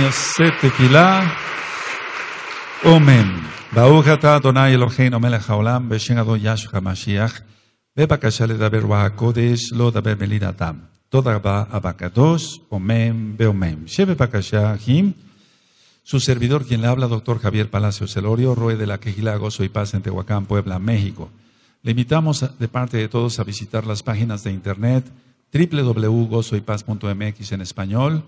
años se tequila. Amén. Baujata donai Eloheinu melech haolam, beshen adon Yahshua Mashiach, lo daber tam. Toda va abakadosh, omen, Beomem. Shebe bakasha him, su servidor quien le habla, doctor Javier Palacio Celorio, roe de la Quejila, Gozo y Paz en Tehuacán, Puebla, México. Le invitamos de parte de todos a visitar las páginas de internet www.gozoypaz.mx en español,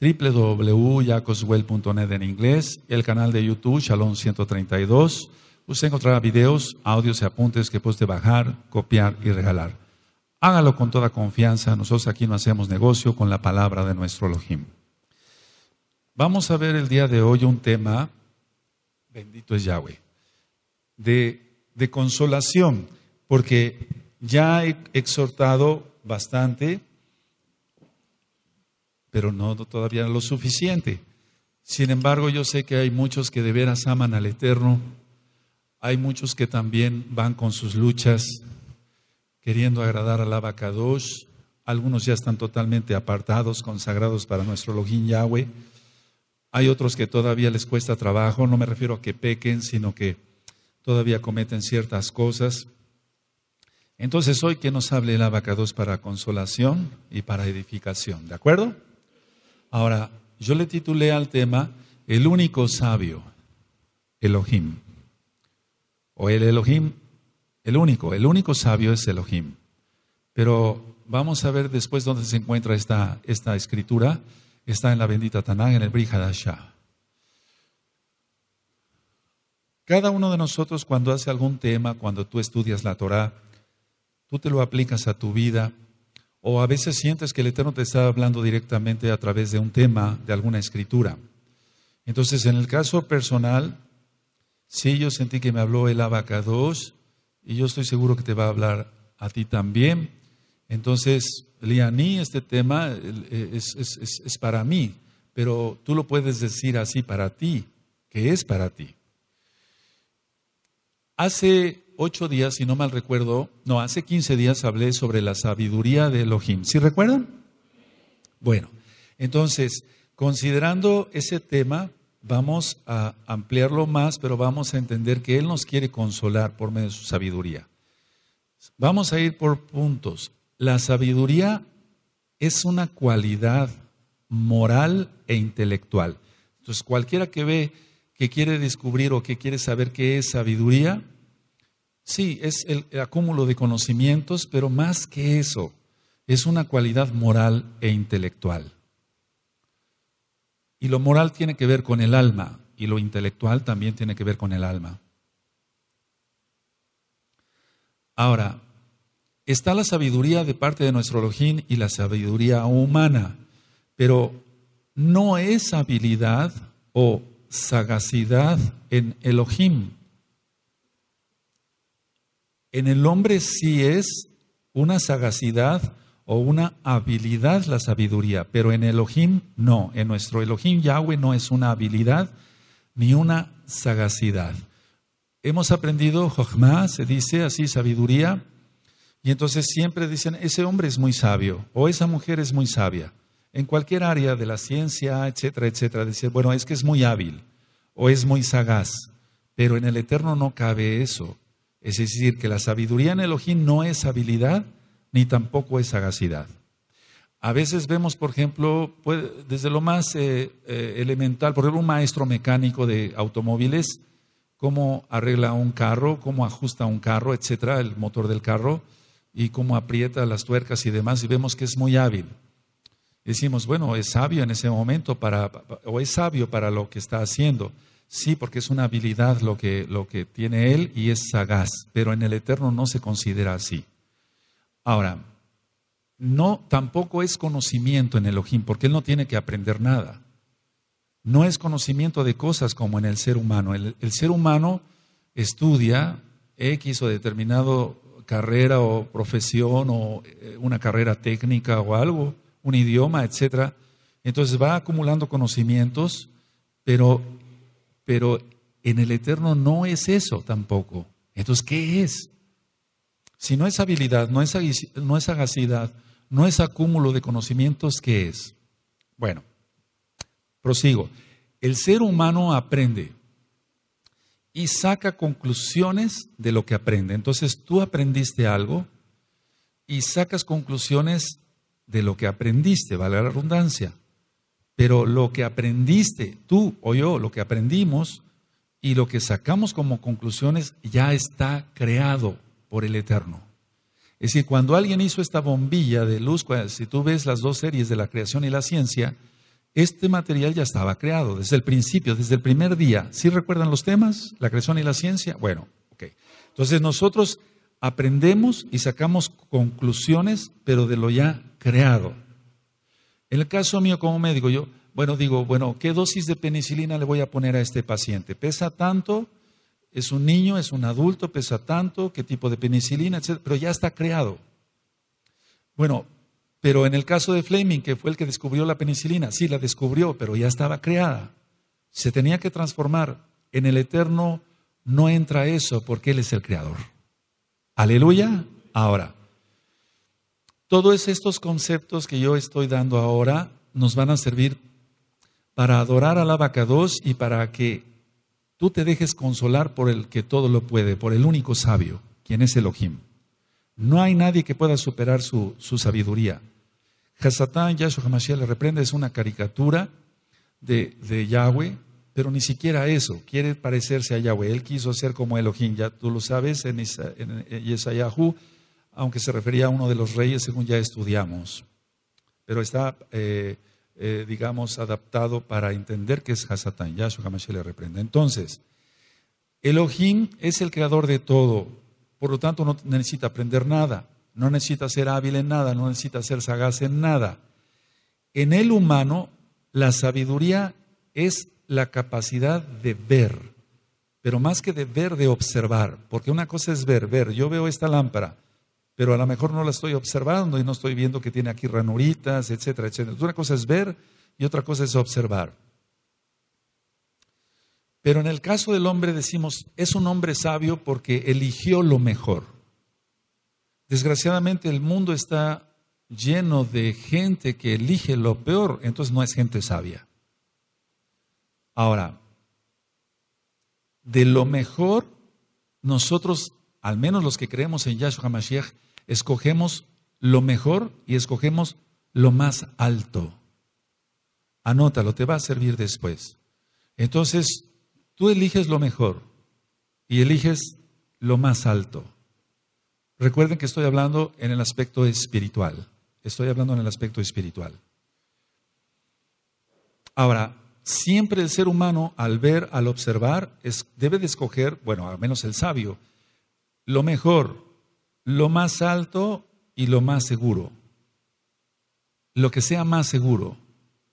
www.yacoswell.net en inglés, el canal de YouTube Shalom 132. Usted encontrará videos, audios y apuntes que puede bajar, copiar y regalar. Hágalo con toda confianza. Nosotros aquí no hacemos negocio con la palabra de nuestro Elohim. Vamos a ver el día de hoy un tema, bendito es Yahweh, de, de consolación, porque ya he exhortado bastante pero no todavía lo suficiente. Sin embargo, yo sé que hay muchos que de veras aman al Eterno, hay muchos que también van con sus luchas, queriendo agradar al Abacadosh, algunos ya están totalmente apartados, consagrados para nuestro Lojín Yahweh, hay otros que todavía les cuesta trabajo, no me refiero a que pequen, sino que todavía cometen ciertas cosas. Entonces hoy que nos hable el Abacadosh para consolación y para edificación, ¿de acuerdo? Ahora, yo le titulé al tema El único sabio, Elohim. O el Elohim, el único, el único sabio es Elohim. Pero vamos a ver después dónde se encuentra esta, escritura. Está en la bendita Tanakh, en el Brihadashah. Cada uno de nosotros cuando hace algún tema, cuando tú estudias la Torah, tú te lo aplicas a tu vida, o a veces sientes que el Eterno te está hablando directamente a través de un tema, de alguna escritura. Entonces, en el caso personal, sí yo sentí que me habló el abacados y yo estoy seguro que te va a hablar a ti también. Entonces, Lianí, este tema eh, es para mí, pero tú lo puedes decir así para ti, que es para ti. Hace ocho días, si no mal recuerdo, no, hace quince días hablé sobre la sabiduría de Elohim. ¿Sí recuerdan? Bueno, entonces, considerando ese tema, vamos a ampliarlo más, pero vamos a entender que Él nos quiere consolar por medio de su sabiduría. Vamos a ir por puntos. La sabiduría es una cualidad moral e intelectual. Entonces, cualquiera que ve que quiere descubrir o que quiere saber qué es sabiduría, Sí, es el, acúmulo de conocimientos, pero más que eso, es una cualidad moral e intelectual. Y lo moral tiene que ver con el alma y lo intelectual también tiene que ver con el alma. Ahora, está la sabiduría de parte de nuestro Elohim y la sabiduría humana, pero no es habilidad o sagacidad en Elohim, en el hombre sí es una sagacidad o una habilidad la sabiduría, pero en Elohim no. En nuestro Elohim Yahweh no es una habilidad ni una sagacidad. Hemos aprendido Jochma, se dice así, sabiduría, y entonces siempre dicen, ese hombre es muy sabio o esa mujer es muy sabia. En cualquier área de la ciencia, etcétera, etcétera, dice, bueno, es que es muy hábil o es muy sagaz, pero en el eterno no cabe eso. Es decir, que la sabiduría en Elohim no es habilidad ni tampoco es sagacidad. A veces vemos, por ejemplo, pues, desde lo más eh, eh, elemental, por ejemplo, un maestro mecánico de automóviles, cómo arregla un carro, cómo ajusta un carro, etcétera, el motor del carro, y cómo aprieta las tuercas y demás, y vemos que es muy hábil. Decimos, bueno, es sabio en ese momento para, o es sabio para lo que está haciendo. Sí, porque es una habilidad lo que, tiene él y es sagaz, pero en el eterno no se considera así. Ahora, no, tampoco es conocimiento en Elohim, porque él no tiene que aprender nada. No es conocimiento de cosas como en el ser humano. El, el ser humano estudia X o determinado carrera o profesión o eh, una carrera técnica o algo, un idioma, etcétera. Entonces va acumulando conocimientos, pero pero en el eterno no es eso tampoco. Entonces, ¿qué es? Si no es habilidad, no es, sagacidad, no es acúmulo de conocimientos, ¿qué es? Bueno, prosigo. El ser humano aprende y saca conclusiones de lo que aprende. Entonces tú aprendiste algo y sacas conclusiones de lo que aprendiste, vale la redundancia. Pero lo que aprendiste, tú o yo, lo que aprendimos y lo que sacamos como conclusiones ya está creado por el Eterno. Es decir, cuando alguien hizo esta bombilla de luz, si tú ves las dos series de la creación y la ciencia, este material ya estaba creado desde el principio, desde el primer día. ¿Sí recuerdan los temas? La creación y la ciencia. Bueno, ok. Entonces nosotros aprendemos y sacamos conclusiones, pero de lo ya creado. En el caso mío como médico, yo, bueno, digo, bueno, ¿qué dosis de penicilina le voy a poner a este paciente? ¿Pesa tanto? ¿Es un niño? ¿Es un adulto? ¿Pesa tanto? ¿Qué tipo de penicilina? Pero ya está creado. Bueno, pero en el caso de Fleming, que fue el que descubrió la penicilina, sí la descubrió, pero ya estaba creada. Se tenía que transformar. En el eterno no entra eso porque Él es el creador. Aleluya. Ahora, todos estos conceptos que yo estoy dando ahora nos van a servir para adorar al abacados y para que tú te dejes consolar por el que todo lo puede, por el único sabio, quien es Elohim. No hay nadie que pueda superar su, sabiduría. Hasatán, Yahshua Hamashiach le reprende, es una caricatura de, Yahweh, pero ni siquiera eso, quiere parecerse a Yahweh. Él quiso ser como Elohim, ya tú lo sabes, en, Isa, en aunque se refería a uno de los reyes, según ya estudiamos. Pero está, eh, eh, digamos, adaptado para entender que es Hasatán. Yahshua Hamashiach le reprende. Entonces, Elohim es el creador de todo. Por lo tanto, no necesita aprender nada. No necesita ser hábil en nada. No necesita ser sagaz en nada. En el humano, la sabiduría es la capacidad de ver pero más que de ver, de observar, porque una cosa es ver, ver, yo veo esta lámpara, pero a lo mejor no la estoy observando y no estoy viendo que tiene aquí ranuritas, etcétera, etcétera. Una cosa es ver y otra cosa es observar. Pero en el caso del hombre decimos, es un hombre sabio porque eligió lo mejor. Desgraciadamente el mundo está lleno de gente que elige lo peor, entonces no es gente sabia. Ahora, de lo mejor, nosotros, al menos los que creemos en Yahshua Mashiach, escogemos lo mejor y escogemos lo más alto. Anótalo, te va a servir después. Entonces, tú eliges lo mejor y eliges lo más alto. Recuerden que estoy hablando en el aspecto espiritual. Estoy hablando en el aspecto espiritual. Ahora, siempre el ser humano al ver, al observar, debe de escoger, bueno, al menos el sabio, lo mejor, lo más alto y lo más seguro. Lo que sea más seguro.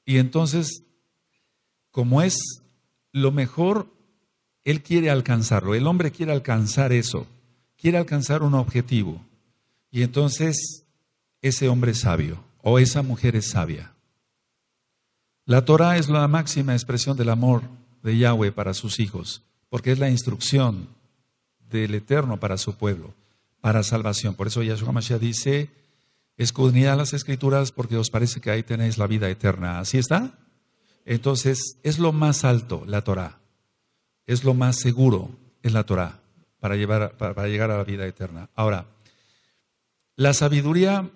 Y entonces, como es lo mejor, él quiere alcanzarlo. El hombre quiere alcanzar eso. Quiere alcanzar un objetivo. Y entonces, ese hombre es sabio o esa mujer es sabia. La Torah es la máxima expresión del amor de Yahweh para sus hijos, porque es la instrucción del Eterno para su pueblo para salvación. Por eso Yahshua Mashiach dice, escudriñad las escrituras porque os parece que ahí tenéis la vida eterna. ¿Así está? Entonces, es lo más alto la Torah. Es lo más seguro es la Torah para, llevar, para llegar a la vida eterna. Ahora, la sabiduría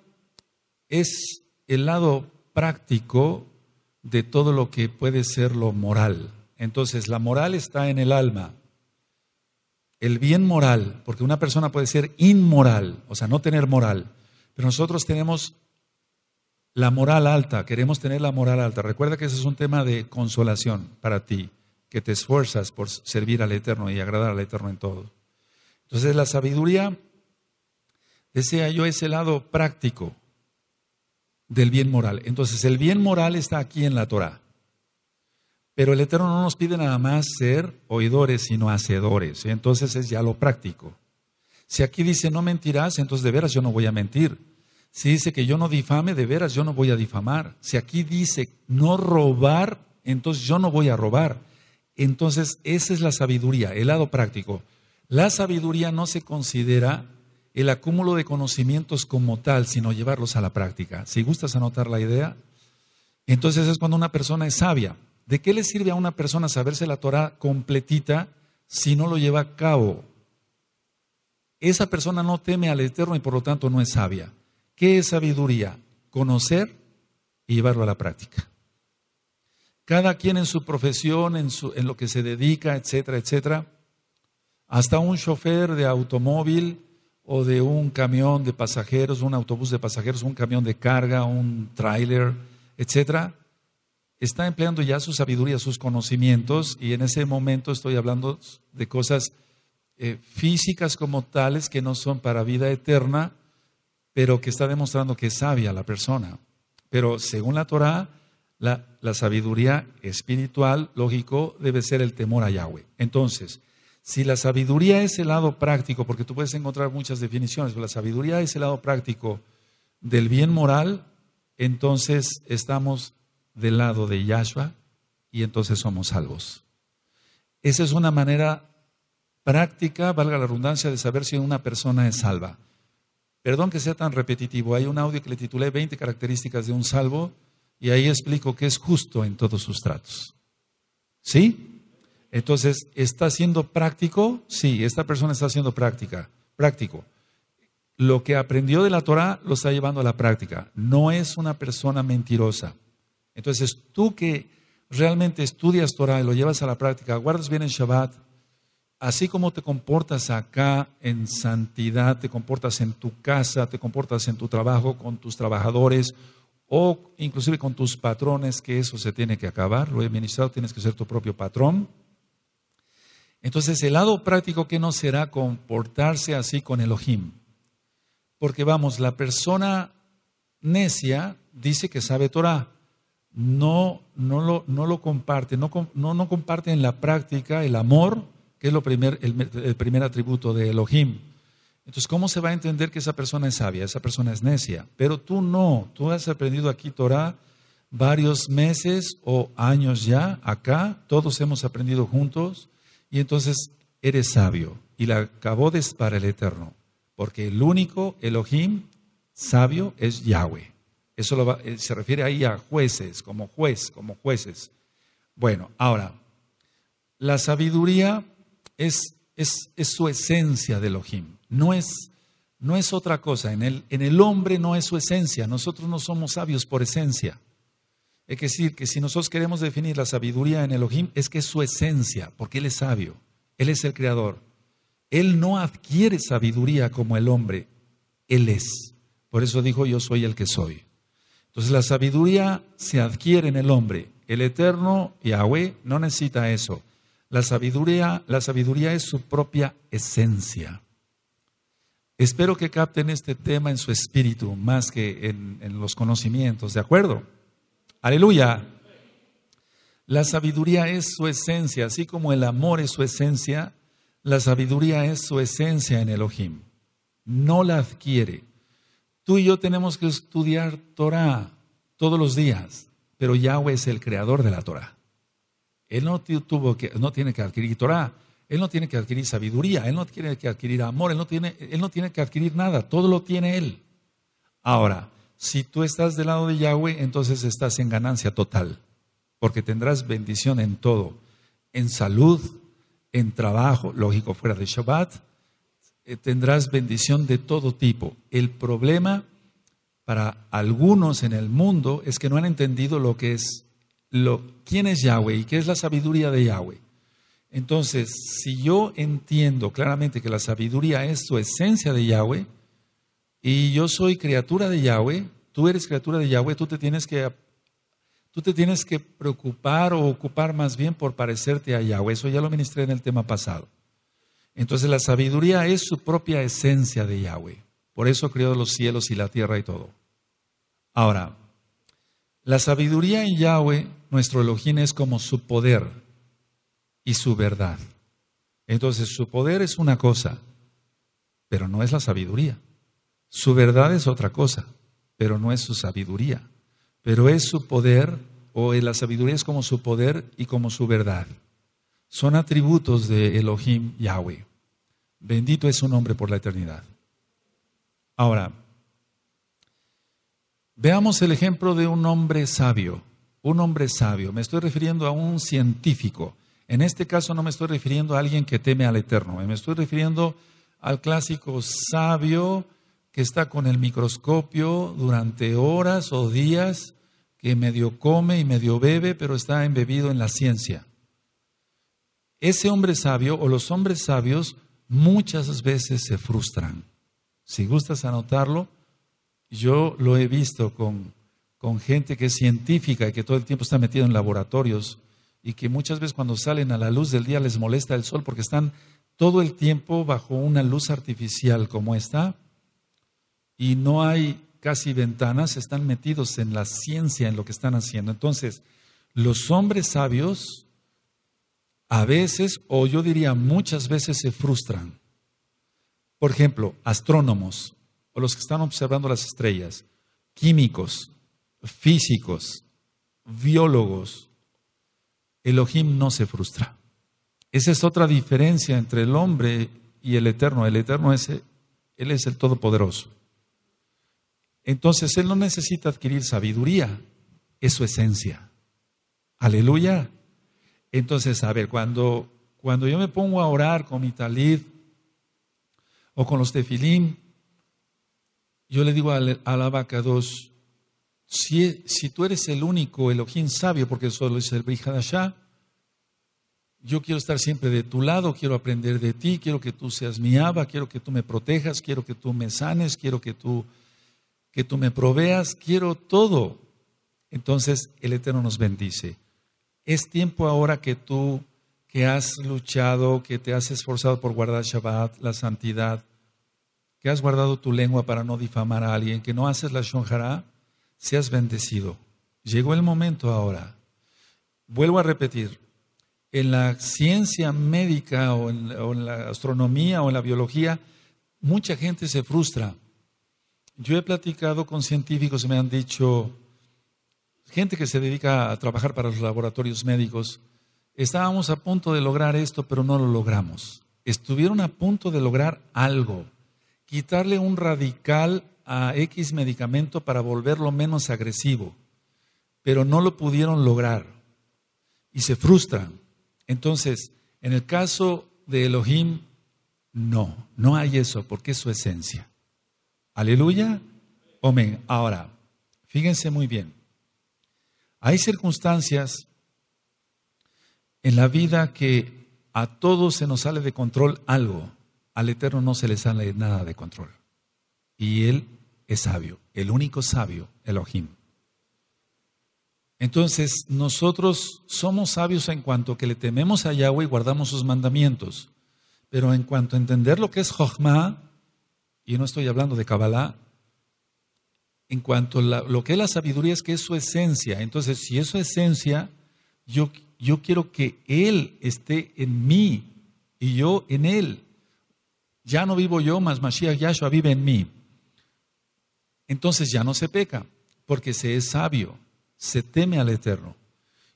es el lado práctico de todo lo que puede ser lo moral. Entonces, la moral está en el alma el bien moral, porque una persona puede ser inmoral, o sea, no tener moral, pero nosotros tenemos la moral alta, queremos tener la moral alta. Recuerda que ese es un tema de consolación para ti, que te esfuerzas por servir al Eterno y agradar al Eterno en todo. Entonces la sabiduría, desea yo ese lado práctico del bien moral. Entonces el bien moral está aquí en la Torah. Pero el Eterno no nos pide nada más ser oidores, sino hacedores. Entonces es ya lo práctico. Si aquí dice no mentirás, entonces de veras yo no voy a mentir. Si dice que yo no difame, de veras yo no voy a difamar. Si aquí dice no robar, entonces yo no voy a robar. Entonces esa es la sabiduría, el lado práctico. La sabiduría no se considera el acúmulo de conocimientos como tal, sino llevarlos a la práctica. Si gustas anotar la idea, entonces es cuando una persona es sabia. ¿De qué le sirve a una persona saberse la Torah completita si no lo lleva a cabo? Esa persona no teme al Eterno y por lo tanto no es sabia. ¿Qué es sabiduría? Conocer y llevarlo a la práctica. Cada quien en su profesión, en, su, en lo que se dedica, etcétera, etcétera. Hasta un chofer de automóvil o de un camión de pasajeros, un autobús de pasajeros, un camión de carga, un tráiler, etcétera está empleando ya su sabiduría, sus conocimientos, y en ese momento estoy hablando de cosas eh, físicas como tales que no son para vida eterna, pero que está demostrando que es sabia la persona. Pero según la Torah, la, la sabiduría espiritual, lógico, debe ser el temor a Yahweh. Entonces, si la sabiduría es el lado práctico, porque tú puedes encontrar muchas definiciones, pero la sabiduría es el lado práctico del bien moral, entonces estamos del lado de Yahshua y entonces somos salvos. Esa es una manera práctica, valga la redundancia, de saber si una persona es salva. Perdón que sea tan repetitivo, hay un audio que le titulé 20 características de un salvo y ahí explico que es justo en todos sus tratos. ¿Sí? Entonces, ¿está siendo práctico? Sí, esta persona está siendo práctica, práctico. Lo que aprendió de la Torah lo está llevando a la práctica. No es una persona mentirosa. Entonces, tú que realmente estudias Torah y lo llevas a la práctica, guardas bien en Shabbat, así como te comportas acá en santidad, te comportas en tu casa, te comportas en tu trabajo con tus trabajadores o inclusive con tus patrones, que eso se tiene que acabar, lo he ministrado, tienes que ser tu propio patrón. Entonces, el lado práctico que no será comportarse así con Elohim. Porque vamos, la persona necia dice que sabe Torah, no, no, lo, no comparten, no, no, comparten en la práctica el amor, que es el, primer atributo de Elohim. Entonces, ¿cómo se va a entender que esa persona es sabia, esa persona es necia? Pero tú no, tú has aprendido aquí Torah varios meses o años ya, acá, todos hemos aprendido juntos, y entonces eres sabio, y la acabó de para el Eterno, porque el único Elohim sabio es Yahweh. Eso eh, se refiere ahí a jueces, como juez, como jueces. Bueno, ahora, la sabiduría es, su esencia del Elohim, no es, otra cosa. En el, hombre no es su esencia, nosotros no somos sabios por esencia. Es decir, que si nosotros queremos definir la sabiduría en Elohim, es que es su esencia, porque Él es sabio, Él es el creador. Él no adquiere sabiduría como el hombre, Él es. Por eso dijo, yo soy el que soy. Entonces la sabiduría se adquiere en el hombre. El eterno Yahweh no necesita eso. La sabiduría, la sabiduría es su propia esencia. Espero que capten este tema en su espíritu más que en, en los conocimientos, ¿de acuerdo? Aleluya. La sabiduría es su esencia, así como el amor es su esencia, la sabiduría es su esencia en Elohim. No la adquiere, Tú y yo tenemos que estudiar Torah todos los días, pero Yahweh es el creador de la Torah. Él no, tuvo no tiene que adquirir Torah, él no tiene que adquirir sabiduría, él no tiene que adquirir amor, él no tiene, él no tiene que adquirir nada, todo lo tiene él. Ahora, si tú estás del lado de Yahweh, entonces estás en ganancia total, porque tendrás bendición en todo, en salud, en trabajo, lógico, fuera de Shabbat, eh, tendrás bendición de todo tipo. El problema para algunos en el mundo es que no han entendido lo que es lo quién es Yahweh y qué es la sabiduría de Yahweh. Entonces, si yo entiendo claramente que la sabiduría es tu esencia de Yahweh y yo soy criatura de Yahweh, tú eres criatura de Yahweh, tú te tienes que tú te tienes que preocupar o ocupar más bien por parecerte a Yahweh. Eso ya lo ministré en el tema pasado. Entonces la sabiduría es su propia esencia de Yahweh. Por eso creó los cielos y la tierra y todo. Ahora, la sabiduría en Yahweh, nuestro Elohim, es como su poder y su verdad. Entonces su poder es una cosa, pero no es la sabiduría. Su verdad es otra cosa, pero no es su sabiduría. Pero es su poder, o la sabiduría es como su poder y como su verdad son atributos de Elohim Yahweh. Bendito es su nombre por la eternidad. Ahora, veamos el ejemplo de un hombre sabio. Un hombre sabio, me estoy refiriendo a un científico. En este caso no me estoy refiriendo a alguien que teme al eterno, me estoy refiriendo al clásico sabio que está con el microscopio durante horas o días, que medio come y medio bebe, pero está embebido en la ciencia ese hombre sabio o los hombres sabios muchas veces se frustran. Si gustas anotarlo, yo lo he visto con, gente que es científica y que todo el tiempo está metido en laboratorios y que muchas veces cuando salen a la luz del día les molesta el sol porque están todo el tiempo bajo una luz artificial como esta y no hay casi ventanas, están metidos en la ciencia, en lo que están haciendo. Entonces, los hombres sabios a veces, o yo diría muchas veces, se frustran. Por ejemplo, astrónomos o los que están observando las estrellas, químicos, físicos, biólogos, Elohim no se frustra. Esa es otra diferencia entre el hombre y el eterno. El eterno es, es el todopoderoso. Entonces Él no necesita adquirir sabiduría, es su esencia. Aleluya. Entonces, a ver, cuando, yo me pongo a orar con mi talid o con los tefilín, yo le digo a la vaca si, si tú eres el único Elohim sabio, porque solo es el Brihadashah, yo quiero estar siempre de tu lado, quiero aprender de ti, quiero que tú seas mi aba, quiero que tú me protejas, quiero que tú me sanes, quiero que tú, que tú me proveas, quiero todo. Entonces el Eterno nos bendice es tiempo ahora que tú, que has luchado, que te has esforzado por guardar Shabbat, la santidad, que has guardado tu lengua para no difamar a alguien, que no haces la shonjara, seas bendecido. Llegó el momento ahora. Vuelvo a repetir, en la ciencia médica o en, o en, la astronomía o en la biología, mucha gente se frustra. Yo he platicado con científicos y me han dicho, gente que se dedica a trabajar para los laboratorios médicos. Estábamos a punto de lograr esto, pero no lo logramos. Estuvieron a punto de lograr algo, quitarle un radical a X medicamento para volverlo menos agresivo, pero no lo pudieron lograr y se frustran. Entonces, en el caso de Elohim, no, no hay eso, porque es su esencia. Aleluya, amén. Ahora, fíjense muy bien. Hay circunstancias en la vida que a todos se nos sale de control algo. Al Eterno no se le sale nada de control. Y Él es sabio, el único sabio, Elohim. Entonces, nosotros somos sabios en cuanto que le tememos a Yahweh y guardamos sus mandamientos. Pero en cuanto a entender lo que es Jochma, y no estoy hablando de Kabbalah, en cuanto a lo que es la sabiduría es que es su esencia. Entonces, si es su esencia, yo, yo quiero que Él esté en mí y yo en Él. Ya no vivo yo, mas Mashiach Yahshua vive en mí. Entonces ya no se peca, porque se es sabio, se teme al Eterno.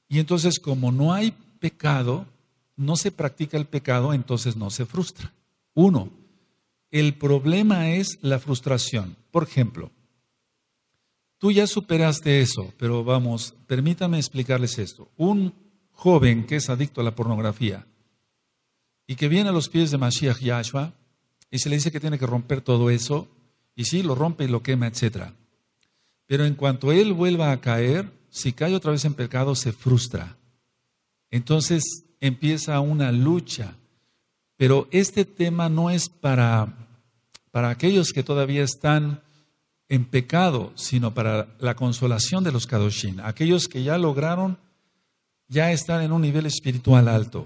Y entonces como no hay pecado, no se practica el pecado, entonces no se frustra. Uno, el problema es la frustración. Por ejemplo, Tú ya superaste eso, pero vamos, permítame explicarles esto. Un joven que es adicto a la pornografía y que viene a los pies de Mashiach Yahshua y se le dice que tiene que romper todo eso, y sí, lo rompe y lo quema, etc. Pero en cuanto él vuelva a caer, si cae otra vez en pecado, se frustra. Entonces empieza una lucha. Pero este tema no es para, para aquellos que todavía están en pecado, sino para la consolación de los Kadoshin, aquellos que ya lograron, ya están en un nivel espiritual alto.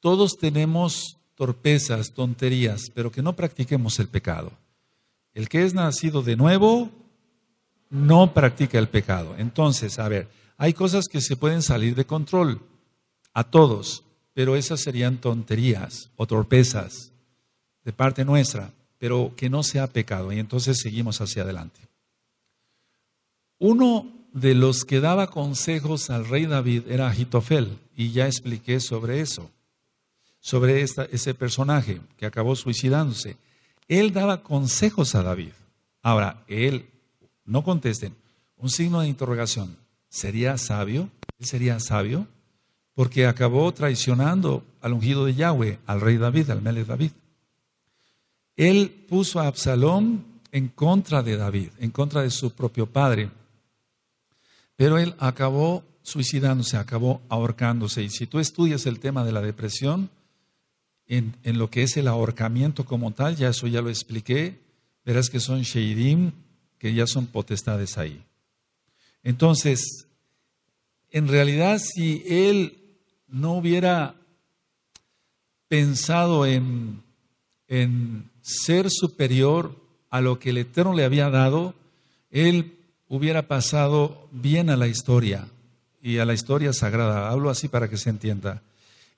Todos tenemos torpezas, tonterías, pero que no practiquemos el pecado. El que es nacido de nuevo no practica el pecado. Entonces, a ver, hay cosas que se pueden salir de control a todos, pero esas serían tonterías o torpezas de parte nuestra pero que no sea pecado. Y entonces seguimos hacia adelante. Uno de los que daba consejos al rey David era Jitofel, y ya expliqué sobre eso, sobre esta, ese personaje que acabó suicidándose. Él daba consejos a David. Ahora, él, no contesten, un signo de interrogación, ¿sería sabio? ¿Él sería sabio? Porque acabó traicionando al ungido de Yahweh, al rey David, al mele David él puso a Absalón en contra de David, en contra de su propio padre. Pero él acabó suicidándose, acabó ahorcándose. Y si tú estudias el tema de la depresión, en, lo que es el ahorcamiento como tal, ya eso ya lo expliqué, verás que son Sheidim, que ya son potestades ahí. Entonces, en realidad, si él no hubiera pensado en ser superior a lo que el Eterno le había dado, él hubiera pasado bien a la historia y a la historia sagrada. Hablo así para que se entienda.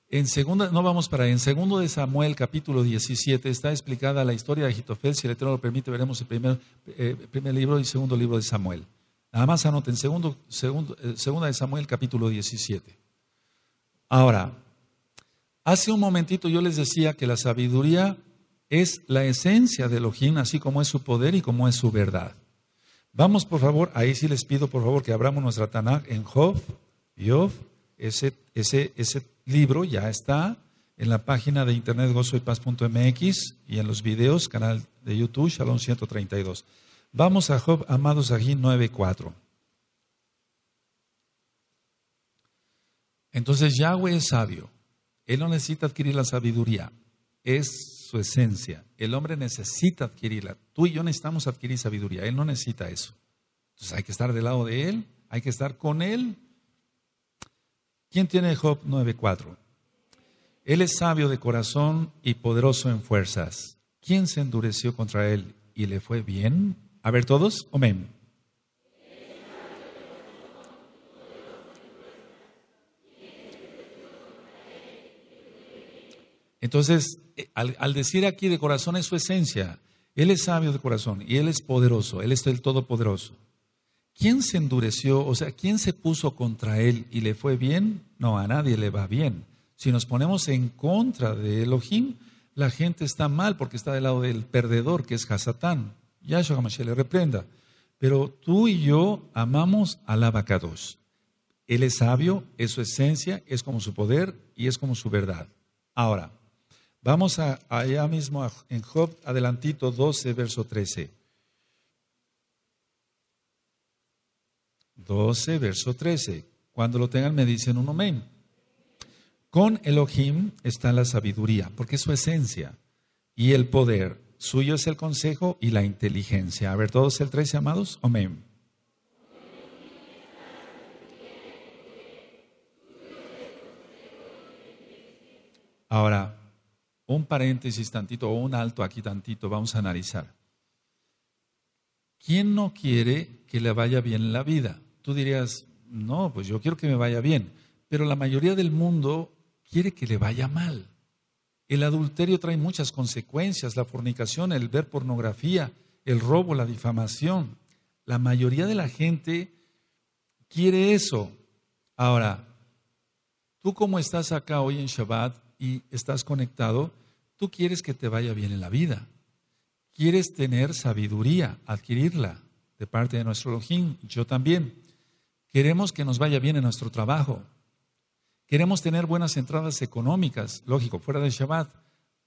En segunda, no vamos para En segundo de Samuel, capítulo 17, está explicada la historia de Agitofel. Si el Eterno lo permite, veremos el primer, eh, primer libro y segundo libro de Samuel. Nada más anoten, eh, segunda de Samuel, capítulo 17. Ahora, hace un momentito yo les decía que la sabiduría es la esencia de Elohim, así como es su poder y como es su verdad. Vamos, por favor, ahí sí les pido, por favor, que abramos nuestra Tanakh en Job, Job, ese, libro ya está en la página de internet gozoypaz.mx y en los videos, canal de YouTube, Shalom 132. Vamos a Job, amados, aquí 9.4. Entonces Yahweh es sabio. Él no necesita adquirir la sabiduría. Es su esencia. El hombre necesita adquirirla. Tú y yo necesitamos adquirir sabiduría. Él no necesita eso. Entonces hay que estar del lado de él, hay que estar con él. ¿Quién tiene Job 9.4? Él es sabio de corazón y poderoso en fuerzas. ¿Quién se endureció contra él y le fue bien? A ver todos, amén. Entonces, eh, al, decir aquí de corazón es su esencia. Él es sabio de corazón y Él es poderoso, Él es el Todopoderoso. ¿Quién se endureció? O sea, ¿quién se puso contra Él y le fue bien? No, a nadie le va bien. Si nos ponemos en contra de Elohim, la gente está mal porque está del lado del perdedor, que es Hasatán. Yahshua Hamashiach le reprenda. Pero tú y yo amamos al Abacados. Él es sabio, es su esencia, es como su poder y es como su verdad. Ahora, Vamos a, allá mismo en Job, adelantito 12, verso 13. 12, verso 13. Cuando lo tengan me dicen un amén. Con Elohim está la sabiduría, porque es su esencia y el poder. Suyo es el consejo y la inteligencia. A ver, todos el 13, amados. Amén. Ahora, un paréntesis tantito o un alto aquí tantito, vamos a analizar. ¿Quién no quiere que le vaya bien la vida? Tú dirías, no, pues yo quiero que me vaya bien, pero la mayoría del mundo quiere que le vaya mal. El adulterio trae muchas consecuencias, la fornicación, el ver pornografía, el robo, la difamación. La mayoría de la gente quiere eso. Ahora, tú como estás acá hoy en Shabbat, estás conectado, tú quieres que te vaya bien en la vida. Quieres tener sabiduría, adquirirla de parte de nuestro Elohim, yo también. Queremos que nos vaya bien en nuestro trabajo. Queremos tener buenas entradas económicas, lógico, fuera del Shabbat.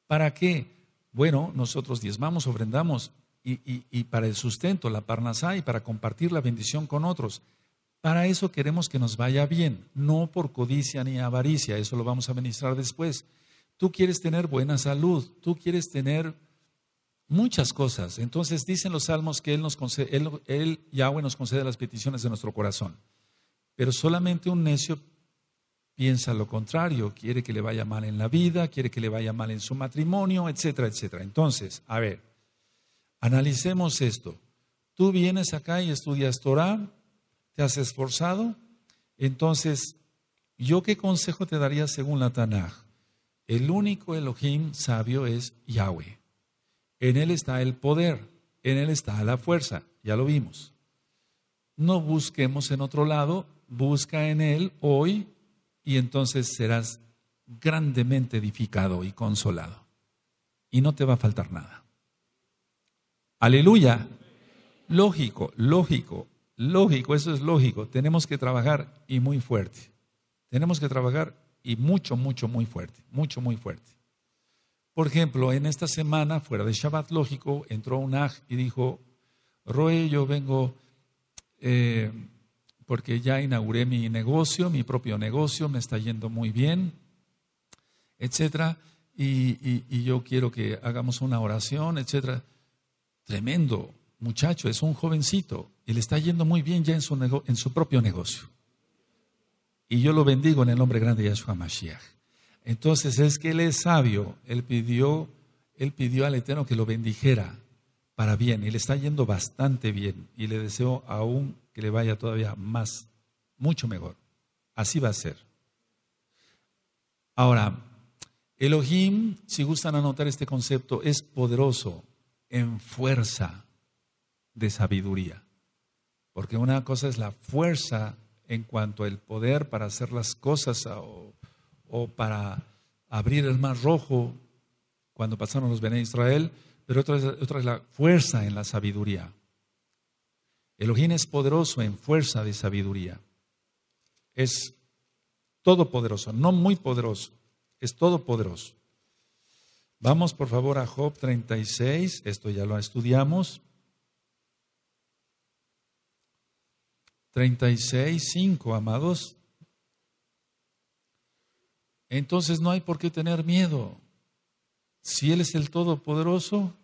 ¿Para qué? Bueno, nosotros diezmamos, ofrendamos y, y para el sustento, la parnasá y para compartir la bendición con otros. Para eso queremos que nos vaya bien, no por codicia ni avaricia, eso lo vamos a ministrar después. Tú quieres tener buena salud, tú quieres tener muchas cosas. Entonces dicen los salmos que Él, nos concede, él, Yahweh, nos concede las peticiones de nuestro corazón. Pero solamente un necio piensa lo contrario, quiere que le vaya mal en la vida, quiere que le vaya mal en su matrimonio, etcétera, etcétera. Entonces, a ver, analicemos esto. Tú vienes acá y estudias Torah te has esforzado. Entonces, ¿yo qué consejo te daría según la Tanaj? El único Elohim sabio es Yahweh. En Él está el poder, en Él está la fuerza, ya lo vimos. No busquemos en otro lado, busca en Él hoy y entonces serás grandemente edificado y consolado. Y no te va a faltar nada. Aleluya. Lógico, lógico. Lógico, eso es lógico. Tenemos que trabajar y muy fuerte. Tenemos que trabajar y mucho, mucho, muy fuerte. Mucho, muy fuerte. Por ejemplo, en esta semana, fuera de Shabbat, lógico, entró un aj y dijo, Roe, yo vengo eh, porque ya inauguré mi negocio, mi propio negocio, me está yendo muy bien, etcétera, y, y yo quiero que hagamos una oración, etcétera. Tremendo, muchacho, es un jovencito y le está yendo muy bien ya en su, en su propio negocio. Y yo lo bendigo en el nombre grande de Yahshua Mashiach. Entonces es que él es sabio, él pidió, él pidió al Eterno que lo bendijera para bien y le está yendo bastante bien y le deseo aún que le vaya todavía más, mucho mejor. Así va a ser. Ahora, Elohim, si gustan anotar este concepto, es poderoso en fuerza de sabiduría. Porque una cosa es la fuerza en cuanto al poder para hacer las cosas o, para abrir el mar rojo cuando pasaron los de Israel, pero otra es, otra es la fuerza en la sabiduría. Elohim es poderoso en fuerza de sabiduría. Es todopoderoso, no muy poderoso, es todopoderoso. Vamos por favor a Job 36, esto ya lo estudiamos. 36, 5, amados. Entonces no hay por qué tener miedo. Si Él es el Todopoderoso,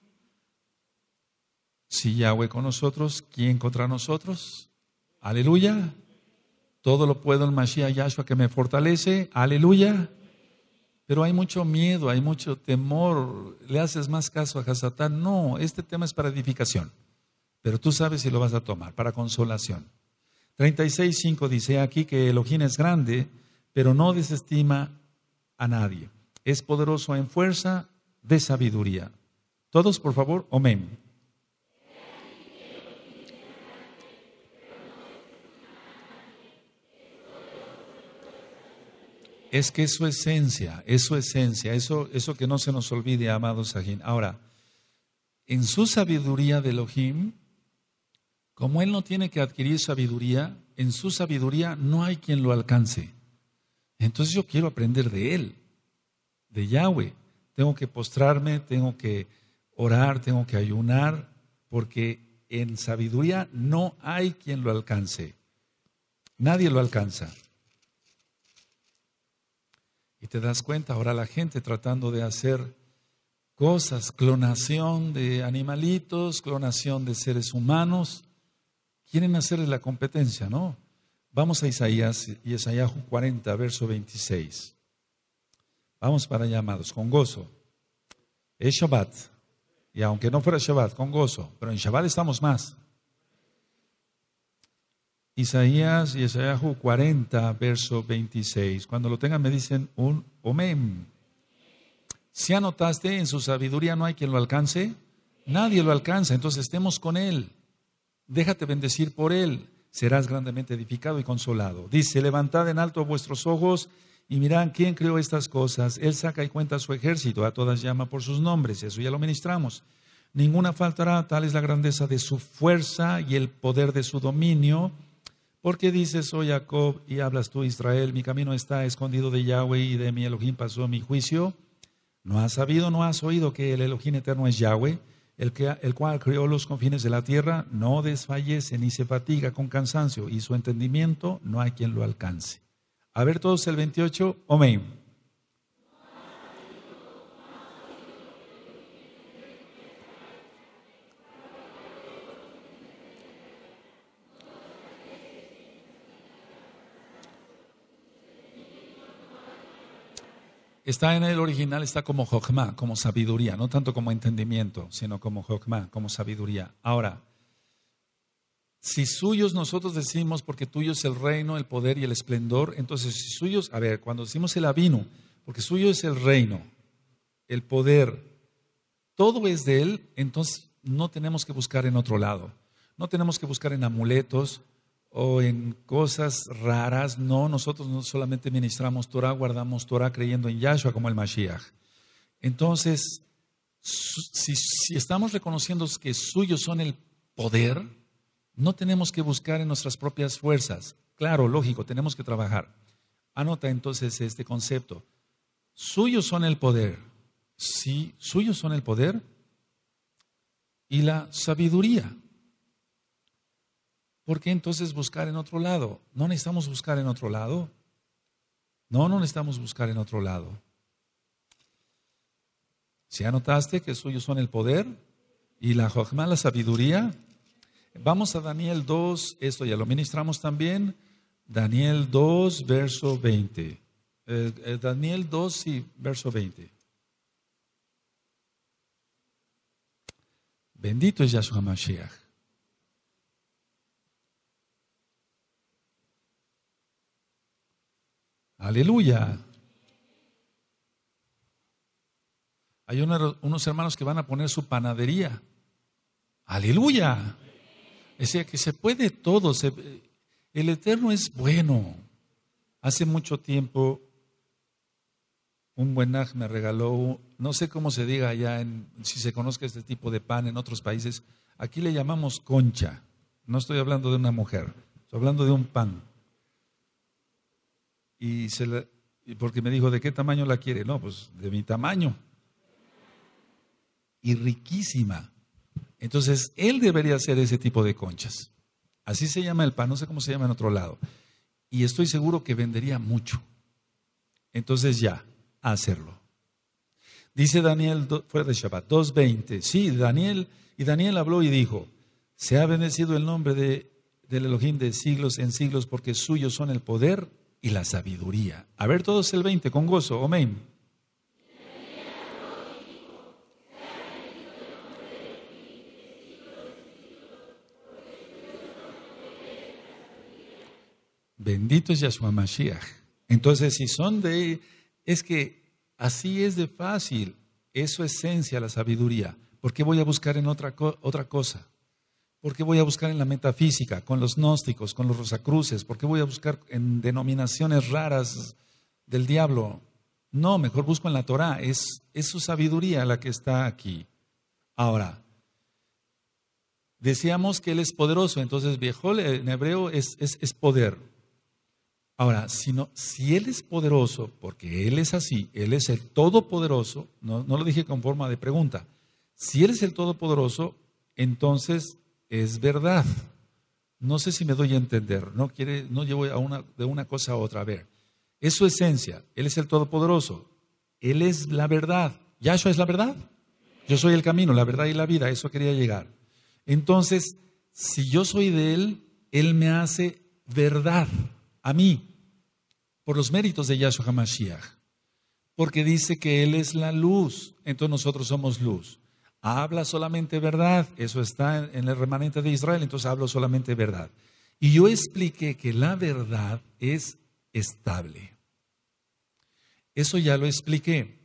si Yahweh con nosotros, ¿quién contra nosotros? Aleluya. Todo lo puedo el Mashiach Yahshua que me fortalece. Aleluya. Pero hay mucho miedo, hay mucho temor. ¿Le haces más caso a Hasatán? No, este tema es para edificación. Pero tú sabes si lo vas a tomar, para consolación. 36.5 dice aquí que Elohim es grande, pero no desestima a nadie. Es poderoso en fuerza de sabiduría. Todos, por favor, amén. Es que es su esencia, es su esencia, eso, que no se nos olvide, amados Sajín. Ahora, en su sabiduría de Elohim, como él no tiene que adquirir sabiduría, en su sabiduría no hay quien lo alcance. Entonces yo quiero aprender de él, de Yahweh. Tengo que postrarme, tengo que orar, tengo que ayunar, porque en sabiduría no hay quien lo alcance. Nadie lo alcanza. Y te das cuenta, ahora la gente tratando de hacer cosas, clonación de animalitos, clonación de seres humanos, Quieren hacerle la competencia, ¿no? Vamos a Isaías, Isaías 40, verso 26. Vamos para llamados, con gozo. Es Shabbat. Y aunque no fuera Shabbat, con gozo. Pero en Shabbat estamos más. Isaías, Isaías 40, verso 26. Cuando lo tengan me dicen un omen. Si anotaste en su sabiduría no hay quien lo alcance, nadie lo alcanza, entonces estemos con él déjate bendecir por él, serás grandemente edificado y consolado. Dice, levantad en alto vuestros ojos y mirad quién creó estas cosas. Él saca y cuenta su ejército, a todas llama por sus nombres, eso ya lo ministramos. Ninguna faltará, tal es la grandeza de su fuerza y el poder de su dominio. Porque dices, soy Jacob, y hablas tú, Israel, mi camino está escondido de Yahweh y de mi Elohim pasó mi juicio. ¿No has sabido, no has oído que el Elohim eterno es Yahweh? el, cual creó los confines de la tierra, no desfallece ni se fatiga con cansancio, y su entendimiento no hay quien lo alcance. A ver todos el 28, amén. está en el original, está como jokma, como sabiduría, no tanto como entendimiento, sino como jokma, como sabiduría. Ahora, si suyos nosotros decimos, porque tuyo es el reino, el poder y el esplendor, entonces si suyos, a ver, cuando decimos el avino, porque suyo es el reino, el poder, todo es de él, entonces no tenemos que buscar en otro lado, no tenemos que buscar en amuletos, o en cosas raras. No, nosotros no solamente ministramos Torah, guardamos Torah creyendo en Yahshua como el Mashiach. Entonces, si, estamos reconociendo que suyos son el poder, no tenemos que buscar en nuestras propias fuerzas. Claro, lógico, tenemos que trabajar. Anota entonces este concepto. Suyos son el poder. Sí, suyos son el poder y la sabiduría. ¿Por qué entonces buscar en otro lado? No necesitamos buscar en otro lado. No, no necesitamos buscar en otro lado. Si anotaste que suyos son el poder y la jojma, la sabiduría, vamos a Daniel 2, esto ya lo ministramos también. Daniel 2, verso 20. Eh, eh, Daniel 2, sí, verso 20. Bendito es Yahshua Mashiach. Aleluya. Hay unos hermanos que van a poner su panadería. Aleluya. Decía que se puede todo. el Eterno es bueno. Hace mucho tiempo, un buen aj me regaló, no sé cómo se diga allá, en, si se conozca este tipo de pan en otros países. Aquí le llamamos concha. No estoy hablando de una mujer, estoy hablando de un pan y se porque me dijo, ¿de qué tamaño la quiere? No, pues de mi tamaño. Y riquísima. Entonces, él debería hacer ese tipo de conchas. Así se llama el pan, no sé cómo se llama en otro lado. Y estoy seguro que vendería mucho. Entonces ya, a hacerlo. Dice Daniel, fuera de Shabbat, 2.20. Sí, Daniel, y Daniel habló y dijo, se ha bendecido el nombre de, del Elohim de siglos en siglos porque suyos son el poder y la sabiduría. A ver todos el 20 con gozo. Amén. Bendito es Yahshua Mashiach. Entonces, si son de es que así es de fácil. Es su esencia, la sabiduría. ¿Por qué voy a buscar en otra, otra cosa? ¿Por qué voy a buscar en la metafísica, con los gnósticos, con los rosacruces? ¿Por qué voy a buscar en denominaciones raras del diablo? No, mejor busco en la Torá. Es, su sabiduría la que está aquí. Ahora, decíamos que Él es poderoso, entonces viejo en hebreo es, es, poder. Ahora, si, si Él es poderoso, porque Él es así, Él es el todopoderoso, no, no lo dije con forma de pregunta, si Él es el todopoderoso, entonces es verdad. No sé si me doy a entender, no, quiere, no llevo de una cosa a otra. A ver, es su esencia, Él es el Todopoderoso, Él es la verdad. Yahshua es la verdad. Yo soy el camino, la verdad y la vida, eso quería llegar. Entonces, si yo soy de Él, Él me hace verdad a mí, por los méritos de Yahshua HaMashiach, porque dice que Él es la luz, entonces nosotros somos luz habla solamente verdad, eso está en el remanente de Israel, entonces hablo solamente verdad. Y yo expliqué que la verdad es estable. Eso ya lo expliqué.